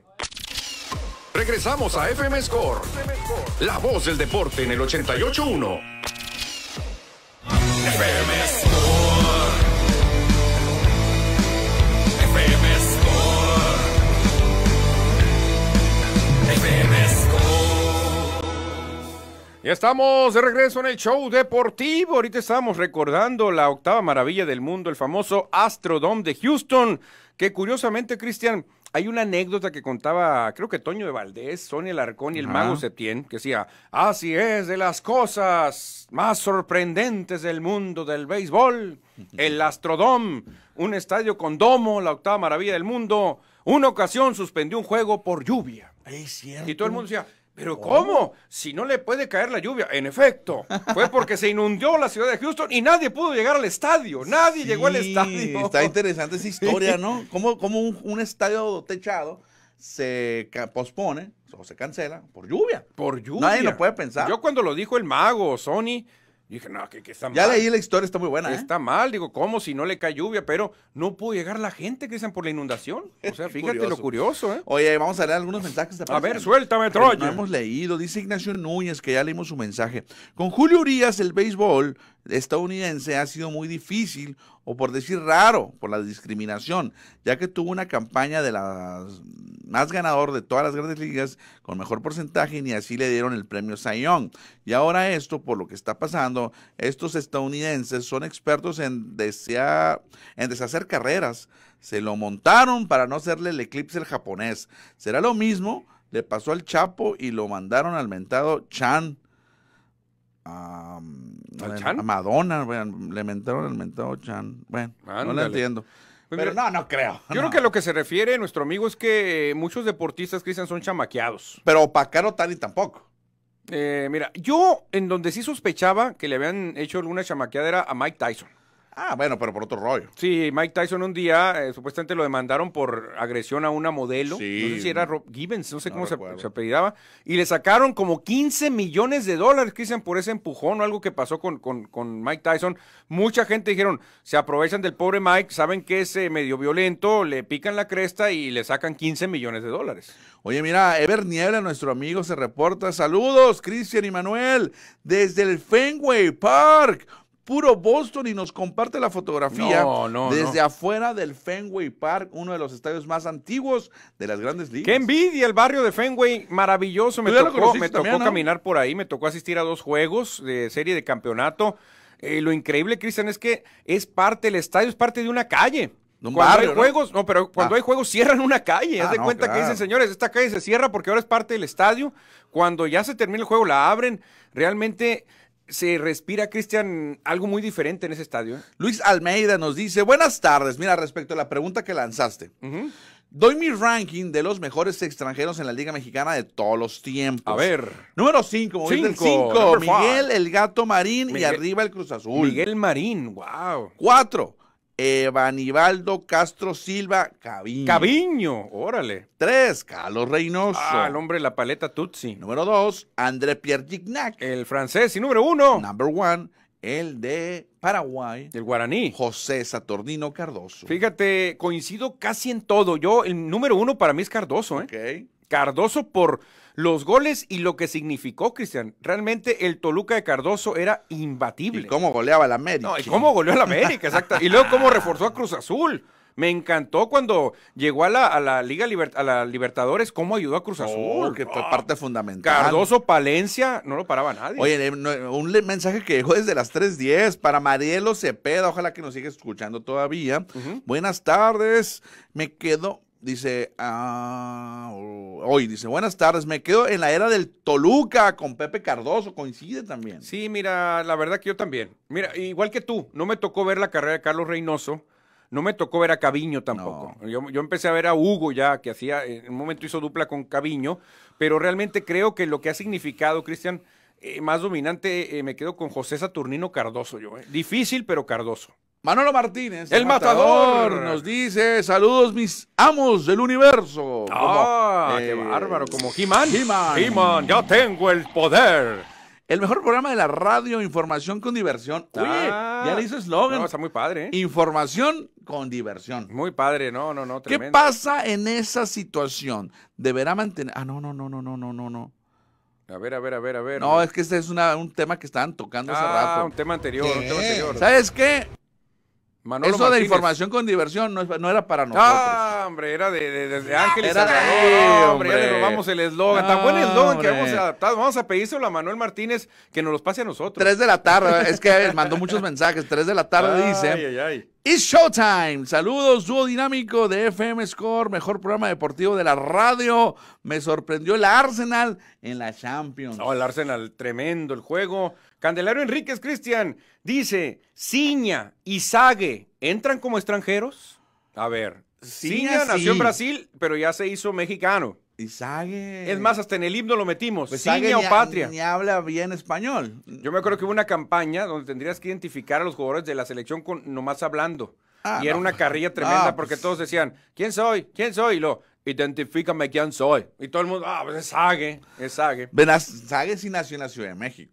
Regresamos a FM Score, la voz del deporte en el 88.1. FM Y estamos de regreso en el show deportivo. Ahorita estábamos recordando la octava maravilla del mundo, el famoso Astrodome de Houston, que curiosamente, Cristian, hay una anécdota que contaba, creo que Toño de Valdés, Sonia Larcón y el mago Septién, que decía, así es de las cosas más sorprendentes del mundo del béisbol, el Astrodome, un estadio con domo, la octava maravilla del mundo. Una ocasión suspendió un juego por lluvia. Y todo el mundo decía, ¿Pero oh. cómo? Si no le puede caer la lluvia. En efecto, fue porque se inundó la ciudad de Houston y nadie pudo llegar al estadio. Nadie llegó al estadio. Está interesante esa historia, ¿no? ¿Cómo, un, estadio techado se pospone o se cancela por lluvia? Por lluvia. Nadie lo puede pensar. Yo cuando lo dijo el mago, Sony, dije, no, que, está mal. Ya leí la historia, está muy buena. ¿eh? Está mal, digo, ¿cómo si no le cae lluvia? Pero no pudo llegar la gente, que dicen, por la inundación. O sea, fíjate lo curioso, ¿eh? Oye, vamos a leer algunos mensajes. De a ver, suéltame, Troya. hemos leído, dice Ignacio Núñez, que ya leímos su mensaje. Con Julio Urias, el béisbol, estadounidense ha sido muy difícil, o por decir raro, por la discriminación, ya que tuvo una campaña de las más ganador de todas las grandes ligas con mejor porcentaje y así le dieron el premio Cy Y ahora esto, por lo que está pasando, estos estadounidenses son expertos en, en deshacer carreras. Se lo montaron para no hacerle el eclipse al japonés. ¿Será lo mismo? Le pasó al Chapo y lo mandaron al mentado Chan a, Madonna, bueno, le mentaron le Chan. Bueno, no lo entiendo. Pues Pero no, no creo. Yo creo que lo que se refiere nuestro amigo es que muchos deportistas, Cristian, son chamaqueados. Pero Pacaro y tampoco. Eh, mira, yo en donde sí sospechaba que le habían hecho alguna chamaqueada era a Mike Tyson. Ah, bueno, pero por otro rollo. Sí, Mike Tyson un día eh, supuestamente lo demandaron por agresión a una modelo. No sé si era Rob Gibbons, no sé cómo se, apellidaba. Y le sacaron como 15 millones de dólares, Cristian, por ese empujón o algo que pasó con, con, Mike Tyson. Mucha gente dijeron, se aprovechan del pobre Mike, saben que es eh, medio violento, le pican la cresta y le sacan 15 millones de dólares. Oye, mira, Ever Niebla, nuestro amigo, se reporta. Saludos, Cristian y Manuel, desde el Fenway Park puro Boston y nos comparte la fotografía desde afuera del Fenway Park, uno de los estadios más antiguos de las grandes ligas. ¡Qué envidia! El barrio de Fenway, maravilloso. Me tocó, caminar por ahí, me tocó asistir a dos juegos de serie de campeonato. Eh, lo increíble, Cristian, es que es parte, del estadio es parte de una calle. cuando hay juegos, no, pero cuando ah. hay juegos cierran una calle. Haz ah, de cuenta que dicen, señores, esta calle se cierra porque ahora es parte del estadio. Cuando ya se termina el juego, la abren. Realmente se respira, Cristian, algo muy diferente en ese estadio. ¿eh? Luis Almeida nos dice, buenas tardes, mira, respecto a la pregunta que lanzaste. Doy mi ranking de los mejores extranjeros en la Liga Mexicana de todos los tiempos. A ver. Número 5, Miguel el Gato Marín y arriba el Cruz Azul. Miguel Marín, wow. Cuatro. Evanibaldo Castro Silva Caviño. Caviño, órale. Tres, Carlos Reynoso. Ah, el hombre de la paleta Tutsi. Número dos, André Pierre Gignac. El francés. Y número uno. Number one, el de Paraguay. El guaraní. José Saturnino Cardoso. Fíjate, coincido casi en todo. Yo, el número uno para mí es Cardoso, ¿eh? Ok. Cardoso por los goles y lo que significó, Cristian. Realmente el Toluca de Cardoso era imbatible. Y cómo goleaba la América. No, y cómo goleó la América, exacto. Y luego cómo reforzó a Cruz Azul. Me encantó cuando llegó a la, Liga Libertadores, cómo ayudó a Cruz Azul. que fue parte ah, fundamental. Cardoso, Palencia, no lo paraba nadie. Oye, un mensaje que llegó desde las 3.10 para Marielo Cepeda, ojalá que nos siga escuchando todavía. Buenas tardes, me quedo Dice, hoy ah, oh, dice, buenas tardes, me quedo en la era del Toluca con Pepe Cardoso, coincide también. Sí, mira, la verdad que yo también. Mira, igual que tú, no me tocó ver la carrera de Carlos Reynoso, no me tocó ver a Caviño tampoco. Yo, empecé a ver a Hugo ya, que hacía, eh, en un momento hizo dupla con Caviño, pero realmente creo que lo que ha significado, Cristian, eh, más dominante, eh, me quedo con José Saturnino Cardoso yo. Difícil, pero Cardoso. Manolo Martínez, el, matador, nos dice, saludos mis amos del universo. Ah, qué eh, bárbaro, como He-Man. He-Man, yo tengo el poder. El mejor programa de la radio, información con diversión. Ah. Oye, ya le hizo eslogan. No, está muy padre. ¿eh? Información con diversión. Muy padre, no, no, no. Tremendo. ¿Qué pasa en esa situación? Deberá mantener. Ah, no, no, no, no, no, no, no, no. A ver, a ver, a ver, a ver. No, es que este es un tema que estaban tocando hace ah, rato. Ah, un tema anterior, un tema anterior. ¿Sabes qué? Eso de información con diversión no, era para ah, nosotros. Ah, hombre, era de, Ángeles. Era de ahí, hombre, ya le robamos el eslogan. Tan buen eslogan que hemos adaptado. Vamos a pedírselo a Manuel Martínez que nos los pase a nosotros. Tres de la tarde, es que mandó muchos mensajes. Tres de la tarde dice. Ay, ay. It's Showtime. Saludos, dúo dinámico de FM Score, mejor programa deportivo de la radio. Me sorprendió el Arsenal en la Champions. No, el Arsenal, tremendo el juego. Candelario Enríquez Cristian dice, Ciña y Sague, ¿entran como extranjeros? A ver, Ciña, nació en Brasil, pero ya se hizo mexicano. Y Sague. Es más, hasta en el himno lo metimos. Pues Ciña o patria. Ni habla bien español. Yo me acuerdo que hubo una campaña donde tendrías que identificar a los jugadores de la selección con nomás hablando. Ah, y era una pues, carrilla tremenda pues. porque todos decían, ¿quién soy? ¿Quién soy? Y lo, identifícame quién soy. Y todo el mundo, ah, es Sague, es Sague. Sague sí nació en la Ciudad de México.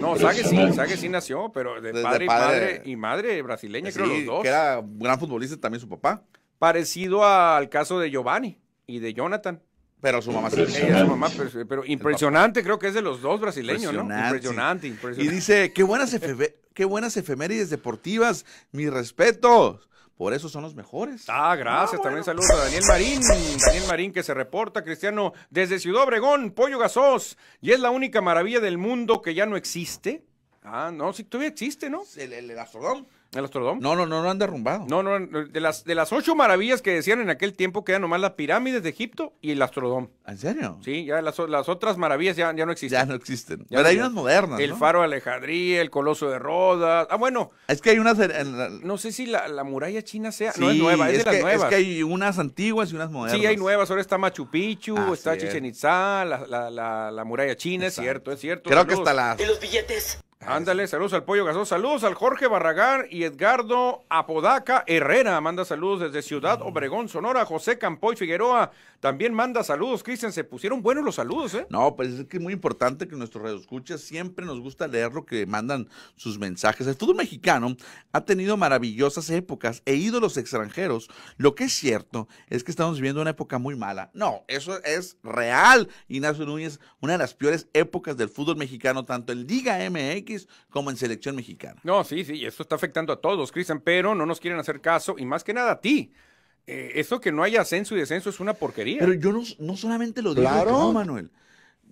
No, Sague sí, sí nació, pero de padre, y madre, brasileña, creo los dos. Que era gran futbolista también su papá. Parecido al caso de Giovanni y de Jonathan. Pero su mamá sí. mamá, pero, impresionante, creo que es de los dos brasileños, ¿no? Impresionante, Y dice, qué buenas, efemérides deportivas, mi respeto por eso son los mejores. Ah, gracias. Ah, También saludos a Daniel Marín. Daniel Marín que se reporta, Cristiano, desde Ciudad Obregón, Pollo Gasos. Y es la única maravilla del mundo que ya no existe. Ah, no, si todavía existe, ¿no? El, el, el ¿El Astrodome? No, no, no, no han derrumbado. No, no, de las, de las ocho maravillas que decían en aquel tiempo quedan nomás las pirámides de Egipto y el Astrodome. ¿En serio? Sí, ya las, otras maravillas ya, no existen. Ya no existen. Pero hay unas modernas. El faro de Alejandría, el Coloso de Rodas. Ah, bueno. Es que hay unas. No sé si la, muralla china sea. no es nueva, es, de que, Es que hay unas antiguas y unas modernas. Sí, hay nuevas. Ahora está Machu Picchu, está Chichen Itza, la, la, muralla china, es cierto, es cierto. Creo que está la. De los billetes. Ah, Ándale, saludos al Pollo Gasol, saludos al Jorge Barragán y Edgardo Apodaca Herrera, manda saludos desde Ciudad mm. Obregón, Sonora, José Campoy Figueroa, también manda saludos, Cristian, se pusieron buenos los saludos, ¿eh? No, pues es que es muy importante que nuestros redescuchas siempre nos gusta leer lo que mandan sus mensajes. El fútbol mexicano ha tenido maravillosas épocas e ídolos extranjeros, lo que es cierto es que estamos viviendo una época muy mala. No, eso es real, Ignacio Núñez, una de las peores épocas del fútbol mexicano, tanto el Liga MX como en selección mexicana. No, sí, sí, esto está afectando a todos, Cristian, pero no nos quieren hacer caso y más que nada a ti. Eh, eso que no haya ascenso y descenso es una porquería. Pero yo no, solamente lo digo, claro. Manuel.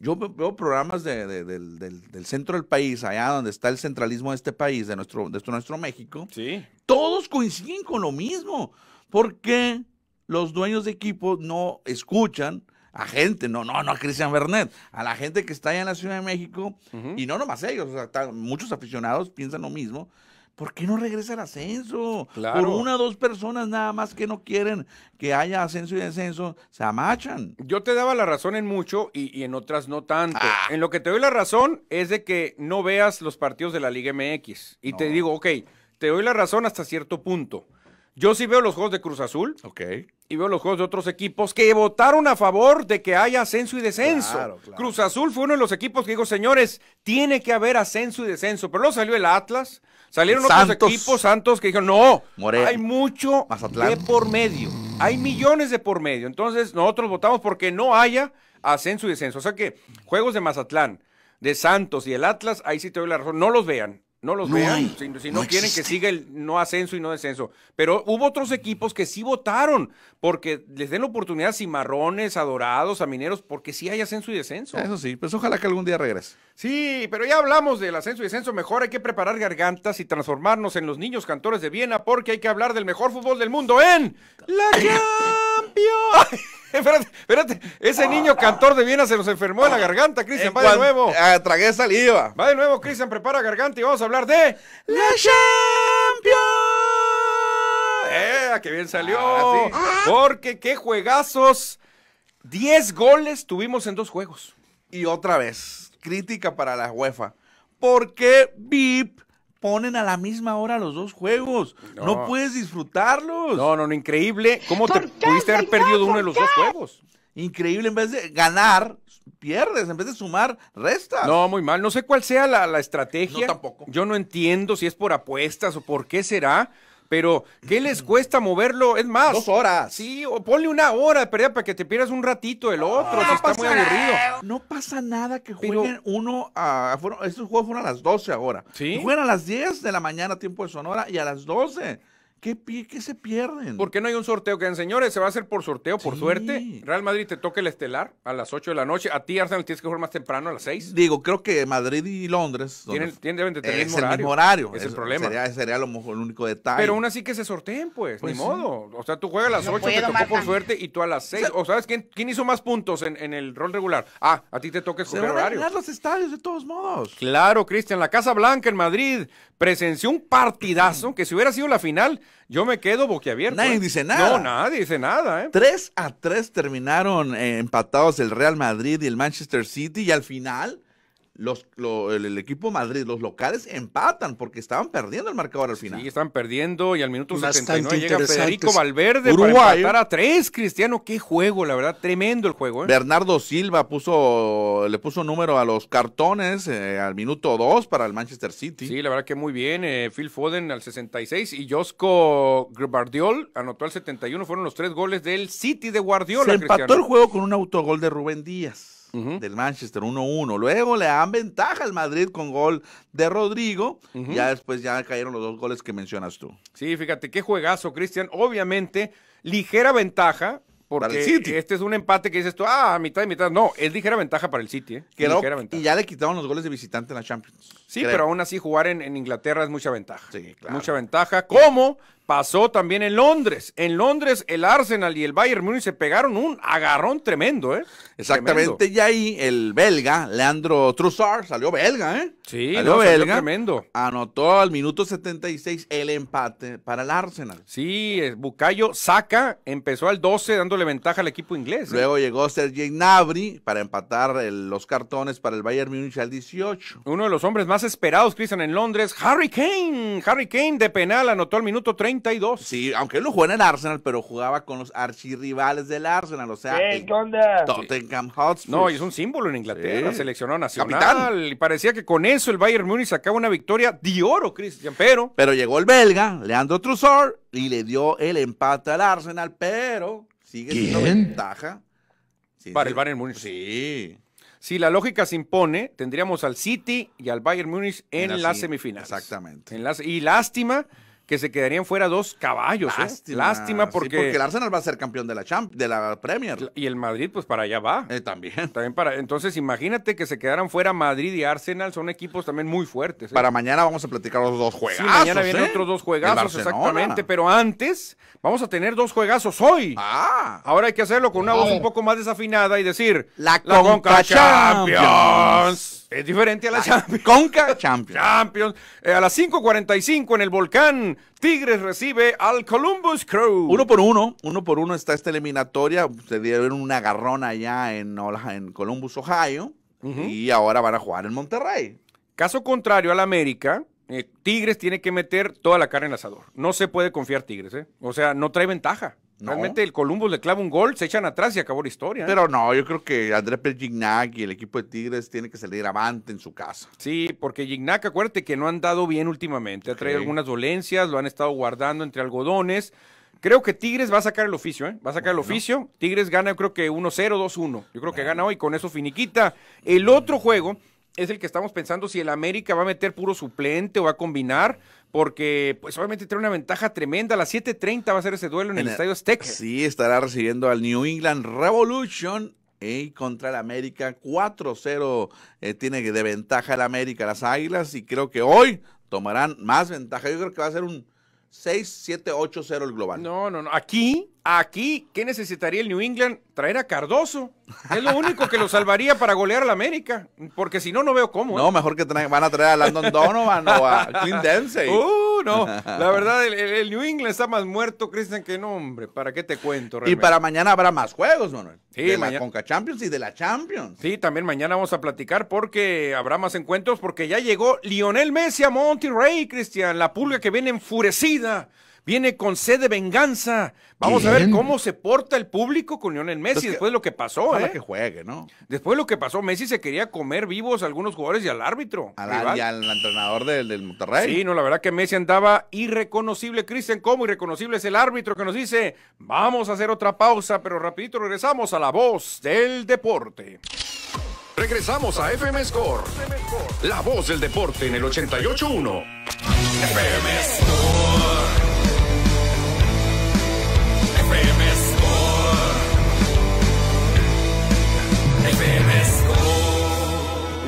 Yo veo programas del, centro del país, allá donde está el centralismo de este país, de nuestro, nuestro México. Sí. Todos coinciden con lo mismo. ¿Por qué los dueños de equipo no escuchan a gente, no, no, no a Cristian Bernet, a la gente que está allá en la Ciudad de México, y no nomás ellos, o muchos aficionados piensan lo mismo. ¿Por qué no regresa el ascenso? Claro. Por una o dos personas nada más que no quieren que haya ascenso y descenso, se amachan. Yo te daba la razón en mucho y, en otras no tanto. Ah. En lo que te doy la razón es de que no veas los partidos de la Liga MX. Y te digo, ok, te doy la razón hasta cierto punto. Yo sí veo los juegos de Cruz Azul. Ok y veo los juegos de otros equipos que votaron a favor de que haya ascenso y descenso. Cruz Azul fue uno de los equipos que dijo, señores, tiene que haber ascenso y descenso. Pero luego salió el Atlas, salieron otros equipos, Santos, que dijeron, no, hay mucho de por medio. Hay millones de por medio. Entonces nosotros votamos porque no haya ascenso y descenso. O sea que juegos de Mazatlán, de Santos y el Atlas, ahí sí te doy la razón, no los vean. No los vean. si, no, quieren que siga el no ascenso y no descenso. Pero hubo otros equipos que sí votaron porque les den la oportunidad a Cimarrones, a Dorados, a Mineros, porque sí hay ascenso y descenso. Eso sí, pues ojalá que algún día regrese. Sí, pero ya hablamos del ascenso y descenso. Mejor hay que preparar gargantas y transformarnos en los niños cantores de Viena porque hay que hablar del mejor fútbol del mundo en la ¡Campeón! espérate, espérate, ese niño cantor de Viena se nos enfermó en la garganta, Cristian, va de nuevo. Ah, tragué saliva. Va de nuevo, Cristian, prepara garganta y vamos a hablar de La Champions. ¡Eh, qué bien salió! Ah, Porque qué juegazos. Diez goles tuvimos en dos juegos. Y otra vez, crítica para la UEFA. Porque VIP ponen a la misma hora los dos juegos. No, puedes disfrutarlos. No, no, no, increíble. ¿Cómo te pudiste haber perdido uno de los dos juegos? Increíble, en vez de ganar, pierdes, en vez de sumar, restas. No, muy mal. No sé cuál sea la, la estrategia. yo tampoco. Yo no entiendo si es por apuestas o por qué será pero ¿qué les mm. cuesta moverlo? Es más. Dos horas. Sí, o ponle una hora, pero para que te pierdas un ratito el otro, está muy aburrido. No pasa nada que jueguen uno a, Estos juegos fueron a las 12 ahora. Sí. Juegan a las 10 de la mañana, tiempo de Sonora, y a las 12 ¿Qué, se pierden? ¿Por qué no hay un sorteo? Que señores, se va a hacer por sorteo, por suerte. Real Madrid te toca el estelar a las 8 de la noche. A ti, Arsenal, tienes que jugar más temprano, a las 6. Digo, creo que Madrid y Londres tienen, tienen de tener es el horario. mismo horario. Es, el problema. Sería, a lo mejor el único detalle. Pero aún así que se sorteen, pues, ni pues modo. O sea, tú juegas a las ocho, 8, te tocó por suerte y tú a las 6. O, sabes quién, hizo más puntos en, el rol regular? Ah, a ti te toca escoger se horario. A los estadios de todos modos. Claro, Cristian. La Casa Blanca en Madrid presenció un partidazo que si hubiera sido la final yo me quedo boquiabierto. Nadie ¿eh? dice nada. No, nadie dice nada. Eh. 3 a 3 terminaron eh, empatados el Real Madrid y el Manchester City y al final los, el, equipo Madrid, los locales empatan porque estaban perdiendo el marcador al final. Sí, están perdiendo y al minuto 79 llega Federico Valverde para empatar a tres, Cristiano, qué juego, la verdad, tremendo el juego. ¿eh? Bernardo Silva puso, le puso número a los cartones eh, al minuto 2 para el Manchester City. Sí, la verdad que muy bien, eh, Phil Foden al 66 y Josco Guardiol anotó al 71, fueron los tres goles del City de Guardiola. Se empató el juego con un autogol de Rubén Díaz del Manchester 1-1. Luego le dan ventaja al Madrid con gol de Rodrigo. Ya después ya cayeron los dos goles que mencionas tú. Sí, fíjate, qué juegazo, Cristian. Obviamente, ligera ventaja, el City. este es un empate que dices tú, ah, mitad y mitad. No, es ligera ventaja para el City. ¿eh? Y ya le quitaron los goles de visitante en la Champions. Sí, pero aún así jugar en, en, Inglaterra es mucha ventaja. Sí, claro. Mucha ventaja. ¿Cómo? Pasó también en Londres. En Londres el Arsenal y el Bayern Múnich se pegaron un agarrón tremendo, ¿eh? Exactamente, Ya y ahí el belga, Leandro Trussard, salió belga, ¿eh? Sí, salió belga. tremendo. Anotó al minuto 76 el empate para el Arsenal. Sí, Bucayo saca, empezó al 12 dándole ventaja al equipo inglés. ¿eh? Luego llegó Sergei Gnabry para empatar los cartones para el Bayern Múnich al 18. Uno de los hombres más esperados, Cristian, en Londres, Harry Kane. Harry Kane de penal anotó al minuto 30 Sí, aunque él lo jugó en el Arsenal, pero jugaba con los archirrivales del Arsenal, o sea. Tottenham Hotspur. No, y es un símbolo en Inglaterra, seleccionó nacional. Capitán. Y parecía que con eso el Bayern Múnich sacaba una victoria de oro, Cristian, pero. Pero llegó el belga, Leandro Trussard, y le dio el empate al Arsenal, pero sigue siendo ventaja. Para el Bayern Múnich. Sí. Si la lógica se impone, tendríamos al City y al Bayern Múnich en, la, semifinal. Exactamente. y lástima que se quedarían fuera dos caballos. ¿eh? Lástima, porque... porque el Arsenal va a ser campeón de la Champ, de la Premier. Y el Madrid, pues para allá va. Eh, también. También para. Entonces, imagínate que se quedaran fuera Madrid y Arsenal, son equipos también muy fuertes. ¿eh? Para mañana vamos a platicar los dos juegazos. mañana vienen otros dos juegazos, exactamente. Pero antes, vamos a tener dos juegazos hoy. Ah. Ahora hay que hacerlo con una voz un poco más desafinada y decir la, Conca, Champions. Es diferente a la, Champions. Conca Champions. Champions. a las 5.45 en el Volcán Tigres recibe al Columbus Crew. Uno por uno, uno por uno está esta eliminatoria. Se dieron una garrona allá en, en Columbus, Ohio. Y ahora van a jugar en Monterrey. Caso contrario al América, eh, Tigres tiene que meter toda la carne en el asador. No se puede confiar Tigres, ¿eh? O sea, no trae ventaja. Realmente el Columbus le clava un gol, se echan atrás y acabó la historia. ¿eh? Pero no, yo creo que André Gignac y el equipo de Tigres tiene que salir avante en su casa. Sí, porque Gignac, acuérdate que no han dado bien últimamente. Ha traído algunas dolencias, lo han estado guardando entre algodones. Creo que Tigres va a sacar el oficio, ¿eh? Va a sacar el oficio. Tigres gana, yo creo que 1-0, 2-1. Yo creo que gana hoy, con eso finiquita. El otro juego es el que estamos pensando si el América va a meter puro suplente o va a combinar porque pues obviamente tiene una ventaja tremenda. A las 7.30 va a ser ese duelo en, el, Estadio Azteca. Sí, estará recibiendo al New England Revolution y contra el América. 4-0 eh, tiene de ventaja el América las Águilas y creo que hoy tomarán más ventaja. Yo creo que va a ser un 6-7-8-0 el global. No, no, no. Aquí Aquí, ¿qué necesitaría el New England? Traer a Cardoso. Es lo único que lo salvaría para golear al América. Porque si no, no veo cómo. No, ¿eh? mejor que van a traer a Landon Donovan o a Clint Dempsey. Uh, no. La verdad, el, New England está más muerto, Cristian, que no, hombre. ¿Para qué te cuento? Y para mañana habrá más juegos, Manuel. Sí, de mañana. la Champions y de la Champions. Sí, también mañana vamos a platicar porque habrá más encuentros. Porque ya llegó Lionel Messi a Monterrey, Cristian. La pulga que viene enfurecida viene con sed de venganza. Vamos a ver cómo se porta el público con Lionel Messi después de lo que pasó. ¿eh? que juegue, ¿no? Después de lo que pasó, Messi se quería comer vivos a algunos jugadores y al árbitro. Al, y al entrenador del, del, Monterrey. Sí, no, la verdad que Messi andaba irreconocible. Cristian, ¿cómo irreconocible es el árbitro que nos dice? Vamos a hacer otra pausa, pero rapidito regresamos a la voz del deporte. Regresamos a FM Score. La voz del deporte en el 88.1. FM Score.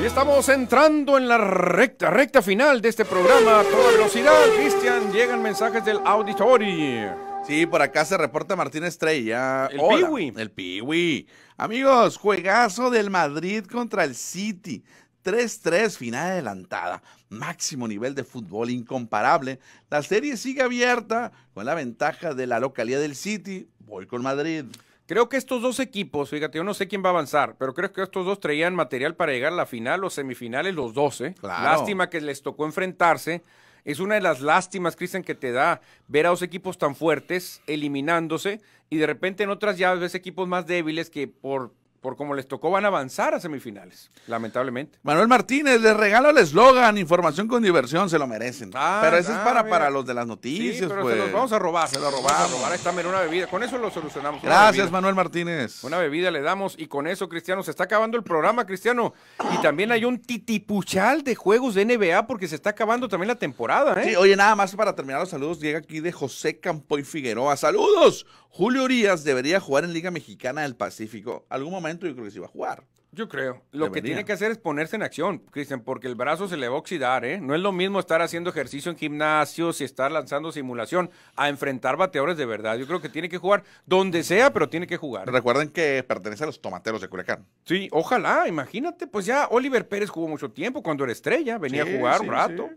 estamos entrando en la recta, recta final de este programa a toda velocidad. Cristian, llegan mensajes del auditorio. Sí, por acá se reporta Martín Estrella. El Piwi. El Piwi. Amigos, juegazo del Madrid contra el City. 3-3, final adelantada. Máximo nivel de fútbol incomparable. La serie sigue abierta con la ventaja de la localidad del City. Voy con Madrid. Creo que estos dos equipos, fíjate, yo no sé quién va a avanzar, pero creo que estos dos traían material para llegar a la final o semifinales los doce. ¿eh? Lástima que les tocó enfrentarse. Es una de las lástimas, Cristian, que te da ver a dos equipos tan fuertes eliminándose y de repente en otras llaves ves equipos más débiles que por por como les tocó, van a avanzar a semifinales, lamentablemente. Manuel Martínez, les regalo el eslogan, información con diversión, se lo merecen. Ah, pero eso es ah, para, para los de las noticias. Sí, pues. se los vamos a robar, se los a robar. Está en una bebida. Con eso lo solucionamos. Gracias, Manuel Martínez. Una bebida le damos y con eso, Cristiano, se está acabando el programa, Cristiano. Y también hay un titipuchal de juegos de NBA porque se está acabando también la temporada, ¿eh? Sí, oye, nada más para terminar los saludos, llega aquí de José Campoy Figueroa. ¡Saludos! Julio Urias debería jugar en Liga Mexicana del Pacífico. ¿Algún momento? yo creo que se va a jugar. Yo creo. Lo que tiene que hacer es ponerse en acción, Cristian, porque el brazo se le va a oxidar, ¿eh? No es lo mismo estar haciendo ejercicio en gimnasios y estar lanzando simulación a enfrentar bateadores de verdad. Yo creo que tiene que jugar donde sea, pero tiene que jugar. Recuerden que pertenece a los tomateros de Culiacán. Sí, ojalá, imagínate. Pues ya Oliver Pérez jugó mucho tiempo cuando era estrella, venía a jugar un rato.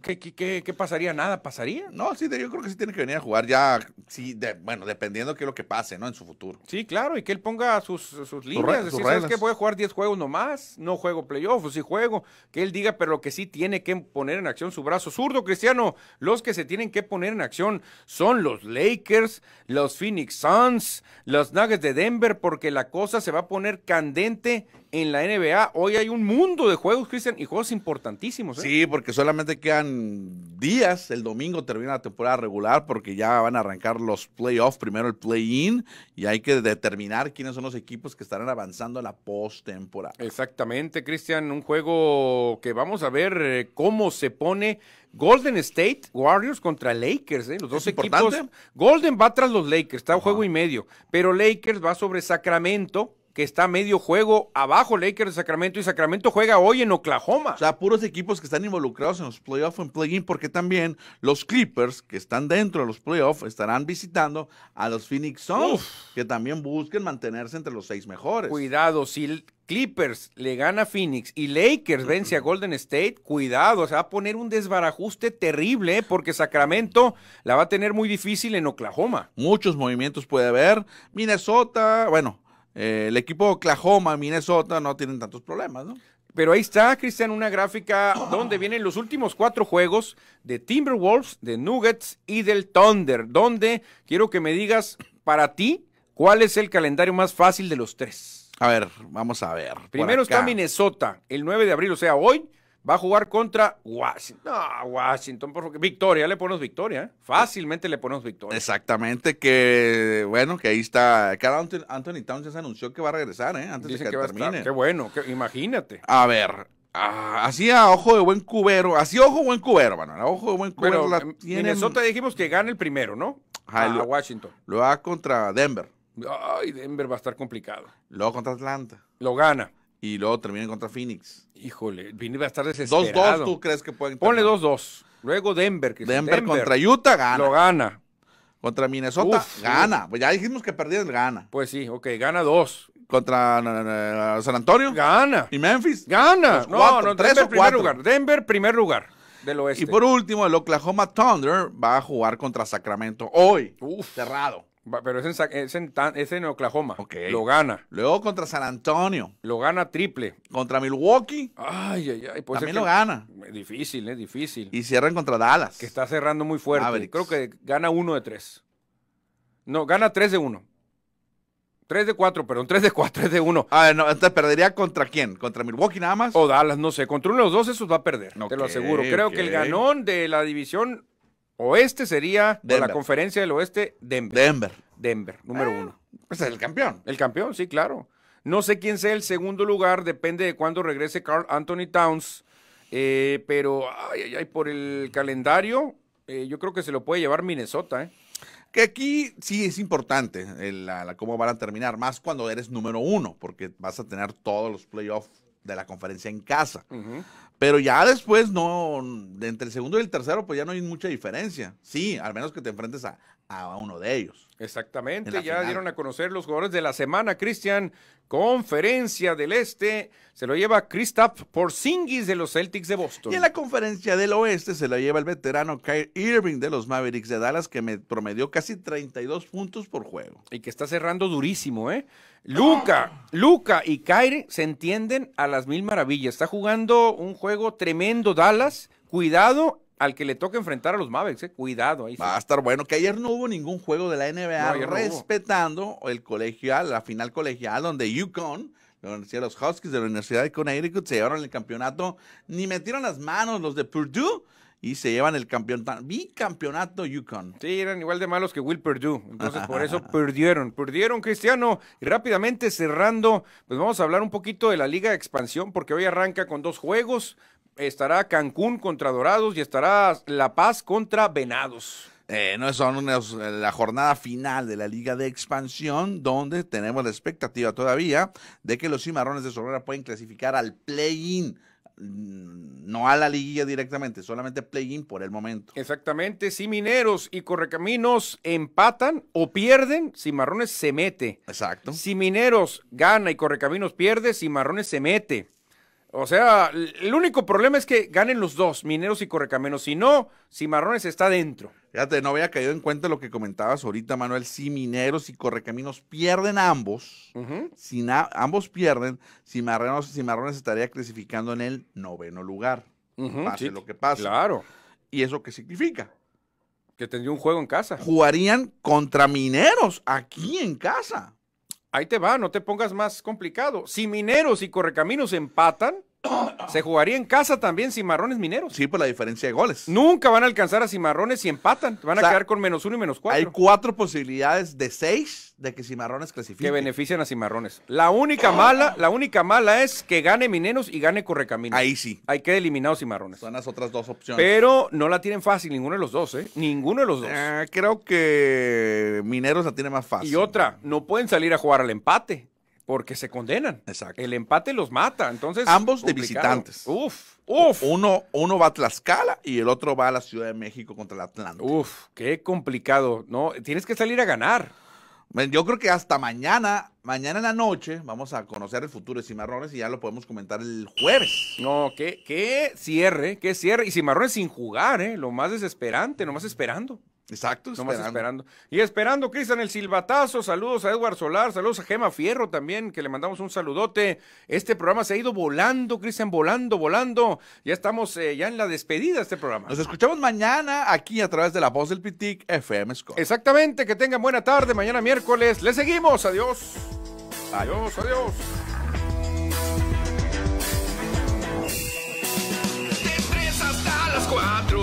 ¿Qué, qué, pasaría? ¿Nada pasaría? No, sí, yo creo que sí tiene que venir a jugar ya, sí, bueno, dependiendo de qué es lo que pase, ¿no? En su futuro. Sí, claro, y que él ponga sus, líneas, decir, ¿sabes qué? Voy a jugar 10 juegos nomás, no juego playoffs, pues sí juego, que él diga, pero lo que sí tiene que poner en acción su brazo zurdo, Cristiano, los que se tienen que poner en acción son los Lakers, los Phoenix Suns, los Nuggets de Denver, porque la cosa se va a poner candente en la NBA. Hoy hay un mundo de juegos, Cristian, y juegos importantísimos. ¿eh? Sí, porque solamente quedan días. El domingo termina la temporada regular porque ya van a arrancar los playoffs. Primero el play-in y hay que determinar quiénes son los equipos que estarán avanzando a la postemporada. Exactamente, Cristian. Un juego que vamos a ver eh, cómo se pone Golden State Warriors contra Lakers, ¿eh? los dos equipos. Golden va tras los Lakers, está un juego y medio, pero Lakers va sobre Sacramento que está medio juego abajo Lakers de Sacramento y Sacramento juega hoy en Oklahoma. O sea, puros equipos que están involucrados en los playoffs, en play-in, porque también los Clippers que están dentro de los playoffs estarán visitando a los Phoenix Suns, que también busquen mantenerse entre los seis mejores. Cuidado, si Clippers le gana a Phoenix y Lakers vence a Golden State, cuidado, se va a poner un desbarajuste terrible eh, porque Sacramento la va a tener muy difícil en Oklahoma. Muchos movimientos puede haber. Minnesota, bueno, eh, el equipo Oklahoma, Minnesota no tienen tantos problemas, ¿no? Pero ahí está, Cristian, una gráfica donde vienen los últimos cuatro juegos de Timberwolves, de Nuggets y del Thunder, donde quiero que me digas para ti cuál es el calendario más fácil de los tres. A ver, vamos a ver. Primero está Minnesota, el 9 de abril, o sea, hoy Va a jugar contra Washington. Ah, Washington, por favor. Victoria, le ponemos victoria. ¿eh? Fácilmente le ponemos victoria. Exactamente, que bueno, que ahí está. Anthony Towns se anunció que va a regresar, ¿eh? Antes de que, termine. Qué bueno, imagínate. A ver, ah, así a ojo de buen cubero, así a ojo de buen cubero, bueno. a ojo de buen cubero. Minnesota dijimos que gana el primero, ¿no? a Washington. Lo va contra Denver. Ay, Denver va a estar complicado. Luego contra Atlanta. Lo gana y luego terminan contra Phoenix. Híjole, Phoenix va a estar desesperado. 2-2, ¿tú crees que pueden? Ponle 2-2. Luego Denver, que Denver, contra Utah gana. Lo gana. Contra Minnesota gana. Pues ya dijimos que perdieron, gana. Pues sí, ok, gana 2. Contra eh, eh, San Antonio. Gana. ¿Y Memphis? Gana. no, no, tres o primer lugar. Denver primer lugar del oeste. Y por último, el Oklahoma Thunder va a jugar contra Sacramento hoy. Uf. Cerrado. Pero es en, Oklahoma. Lo gana. Luego contra San Antonio. Lo gana triple. Contra Milwaukee. Ay, ay, ay. Pues También lo gana. Difícil, es difícil. Y cierran contra Dallas. Que está cerrando muy fuerte. Creo que gana uno de tres. No, gana tres de uno. Tres de cuatro, perdón, tres de cuatro, tres de uno. A ah, no, entonces perdería contra quién? ¿Contra Milwaukee nada más? O Dallas, no sé. Contra uno de los dos, esos va a perder. te lo aseguro. Creo que el ganón de la división Oeste sería de la conferencia del oeste, Denver. Denver. Denver, número ah. uno. uno. Pues es el campeón. El campeón, sí, claro. No sé quién sea el segundo lugar, depende de cuándo regrese Carl Anthony Towns. Eh, pero ay, por el calendario, eh, yo creo que se lo puede llevar Minnesota. ¿eh? Que aquí sí es importante eh, cómo van a terminar, más cuando eres número uno, porque vas a tener todos los playoffs de la conferencia en casa. Ajá. Pero ya después, no, entre el segundo y el tercero, pues ya no hay mucha diferencia. Sí, al menos que te enfrentes a, uno de ellos. Exactamente, ya dieron a conocer los jugadores de la semana, Cristian. Conferencia del Este se lo lleva Kristaps Porzingis de los Celtics de Boston. Y en la Conferencia del Oeste se lo lleva el veterano Kyrie Irving de los Mavericks de Dallas que me promedió casi 32 puntos por juego. Y que está cerrando durísimo, ¿eh? Luca, Luca y Kyrie se entienden a las mil maravillas. Está jugando un juego tremendo Dallas. Cuidado al que le toca enfrentar a los Mavericks, eh, cuidado ahí. Va a estar bueno, que ayer no hubo ningún juego de la NBA respetando el colegial, la final colegial, donde UConn, la Universidad de los Huskies de la Universidad de Connecticut, se llevaron el campeonato, ni metieron las manos los de Purdue y se llevan el campeonato, bicampeonato Yukon. Sí, eran igual de malos que Will Purdue, entonces por eso perdieron, perdieron Cristiano. Y rápidamente cerrando, pues vamos a hablar un poquito de la Liga de Expansión, porque hoy arranca con dos juegos, estará Cancún contra Dorados y estará La Paz contra Venados. Eh, no son eh, la jornada final de la Liga de Expansión, donde tenemos la expectativa todavía de que los cimarrones de Sonora pueden clasificar al play-in mm, no a la liguilla directamente, solamente play-in por el momento. Exactamente, si Mineros y Correcaminos empatan o pierden, Cimarrones se mete. Exacto. Si Mineros gana y Correcaminos pierde, Cimarrones se mete. O sea, el único problema es que ganen los dos, Mineros y Correcaminos. Si no, Cimarrones está dentro. Fíjate, no había caído en cuenta lo que comentabas ahorita, Manuel. Si Mineros y Correcaminos pierden ambos, si ambos pierden, Cimarrones, estaría clasificando en el noveno lugar. pase lo que pase. Claro. ¿Y eso qué significa? Que tendría un juego en casa. Jugarían contra Mineros aquí en casa ahí te va, no te pongas más complicado. Si Mineros y Correcaminos empatan, Se jugaría en casa también Cimarrones Mineros. Sí, por la diferencia de goles. Nunca van a alcanzar a Cimarrones si empatan. Van a quedar con menos uno y menos cuatro. Hay cuatro posibilidades de seis de que Cimarrones clasifique. Que benefician a Cimarrones. La única mala, la única mala es que gane Mineros y gane Correcaminos. Ahí sí. Hay que eliminar a Cimarrones. Son las otras dos opciones. Pero no la tienen fácil ninguno de los dos, ¿eh? Ninguno de los dos. Eh, creo que Mineros la tiene más fácil. Y otra, no pueden salir a jugar al empate. Porque se condenan. Exacto. El empate los mata. Entonces. Ambos de visitantes. Uf, uf. Uno, uno va a Tlaxcala y el otro va a la Ciudad de México contra el Atlántico. Uf, qué complicado. No, tienes que salir a ganar. Yo creo que hasta mañana, mañana en la noche, vamos a conocer el futuro de Cimarrones y ya lo podemos comentar el jueves. No, qué, qué cierre, qué cierre. Y Cimarrones sin jugar, ¿eh? Lo más desesperante, lo más esperando. Exacto, Estamos esperando. Y esperando, Cristian, el silbatazo. Saludos a Edward Solar, saludos a Gema Fierro también, que le mandamos un saludote. Este programa se ha ido volando, Cristian, volando, volando. Ya estamos eh, ya en la despedida de este programa. Nos escuchamos mañana aquí a través de la voz del Pitic FM Exactamente, que tengan buena tarde. Mañana miércoles. Le seguimos. Adiós. Adiós, adiós.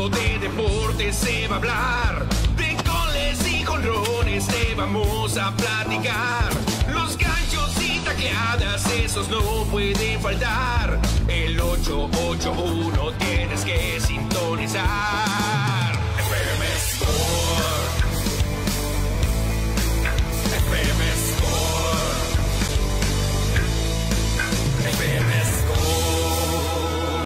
de deportes se va a hablar. De goles y colrones te vamos a platicar. Los ganchos y tacleadas, esos no pueden faltar. El 881 tienes que sintonizar.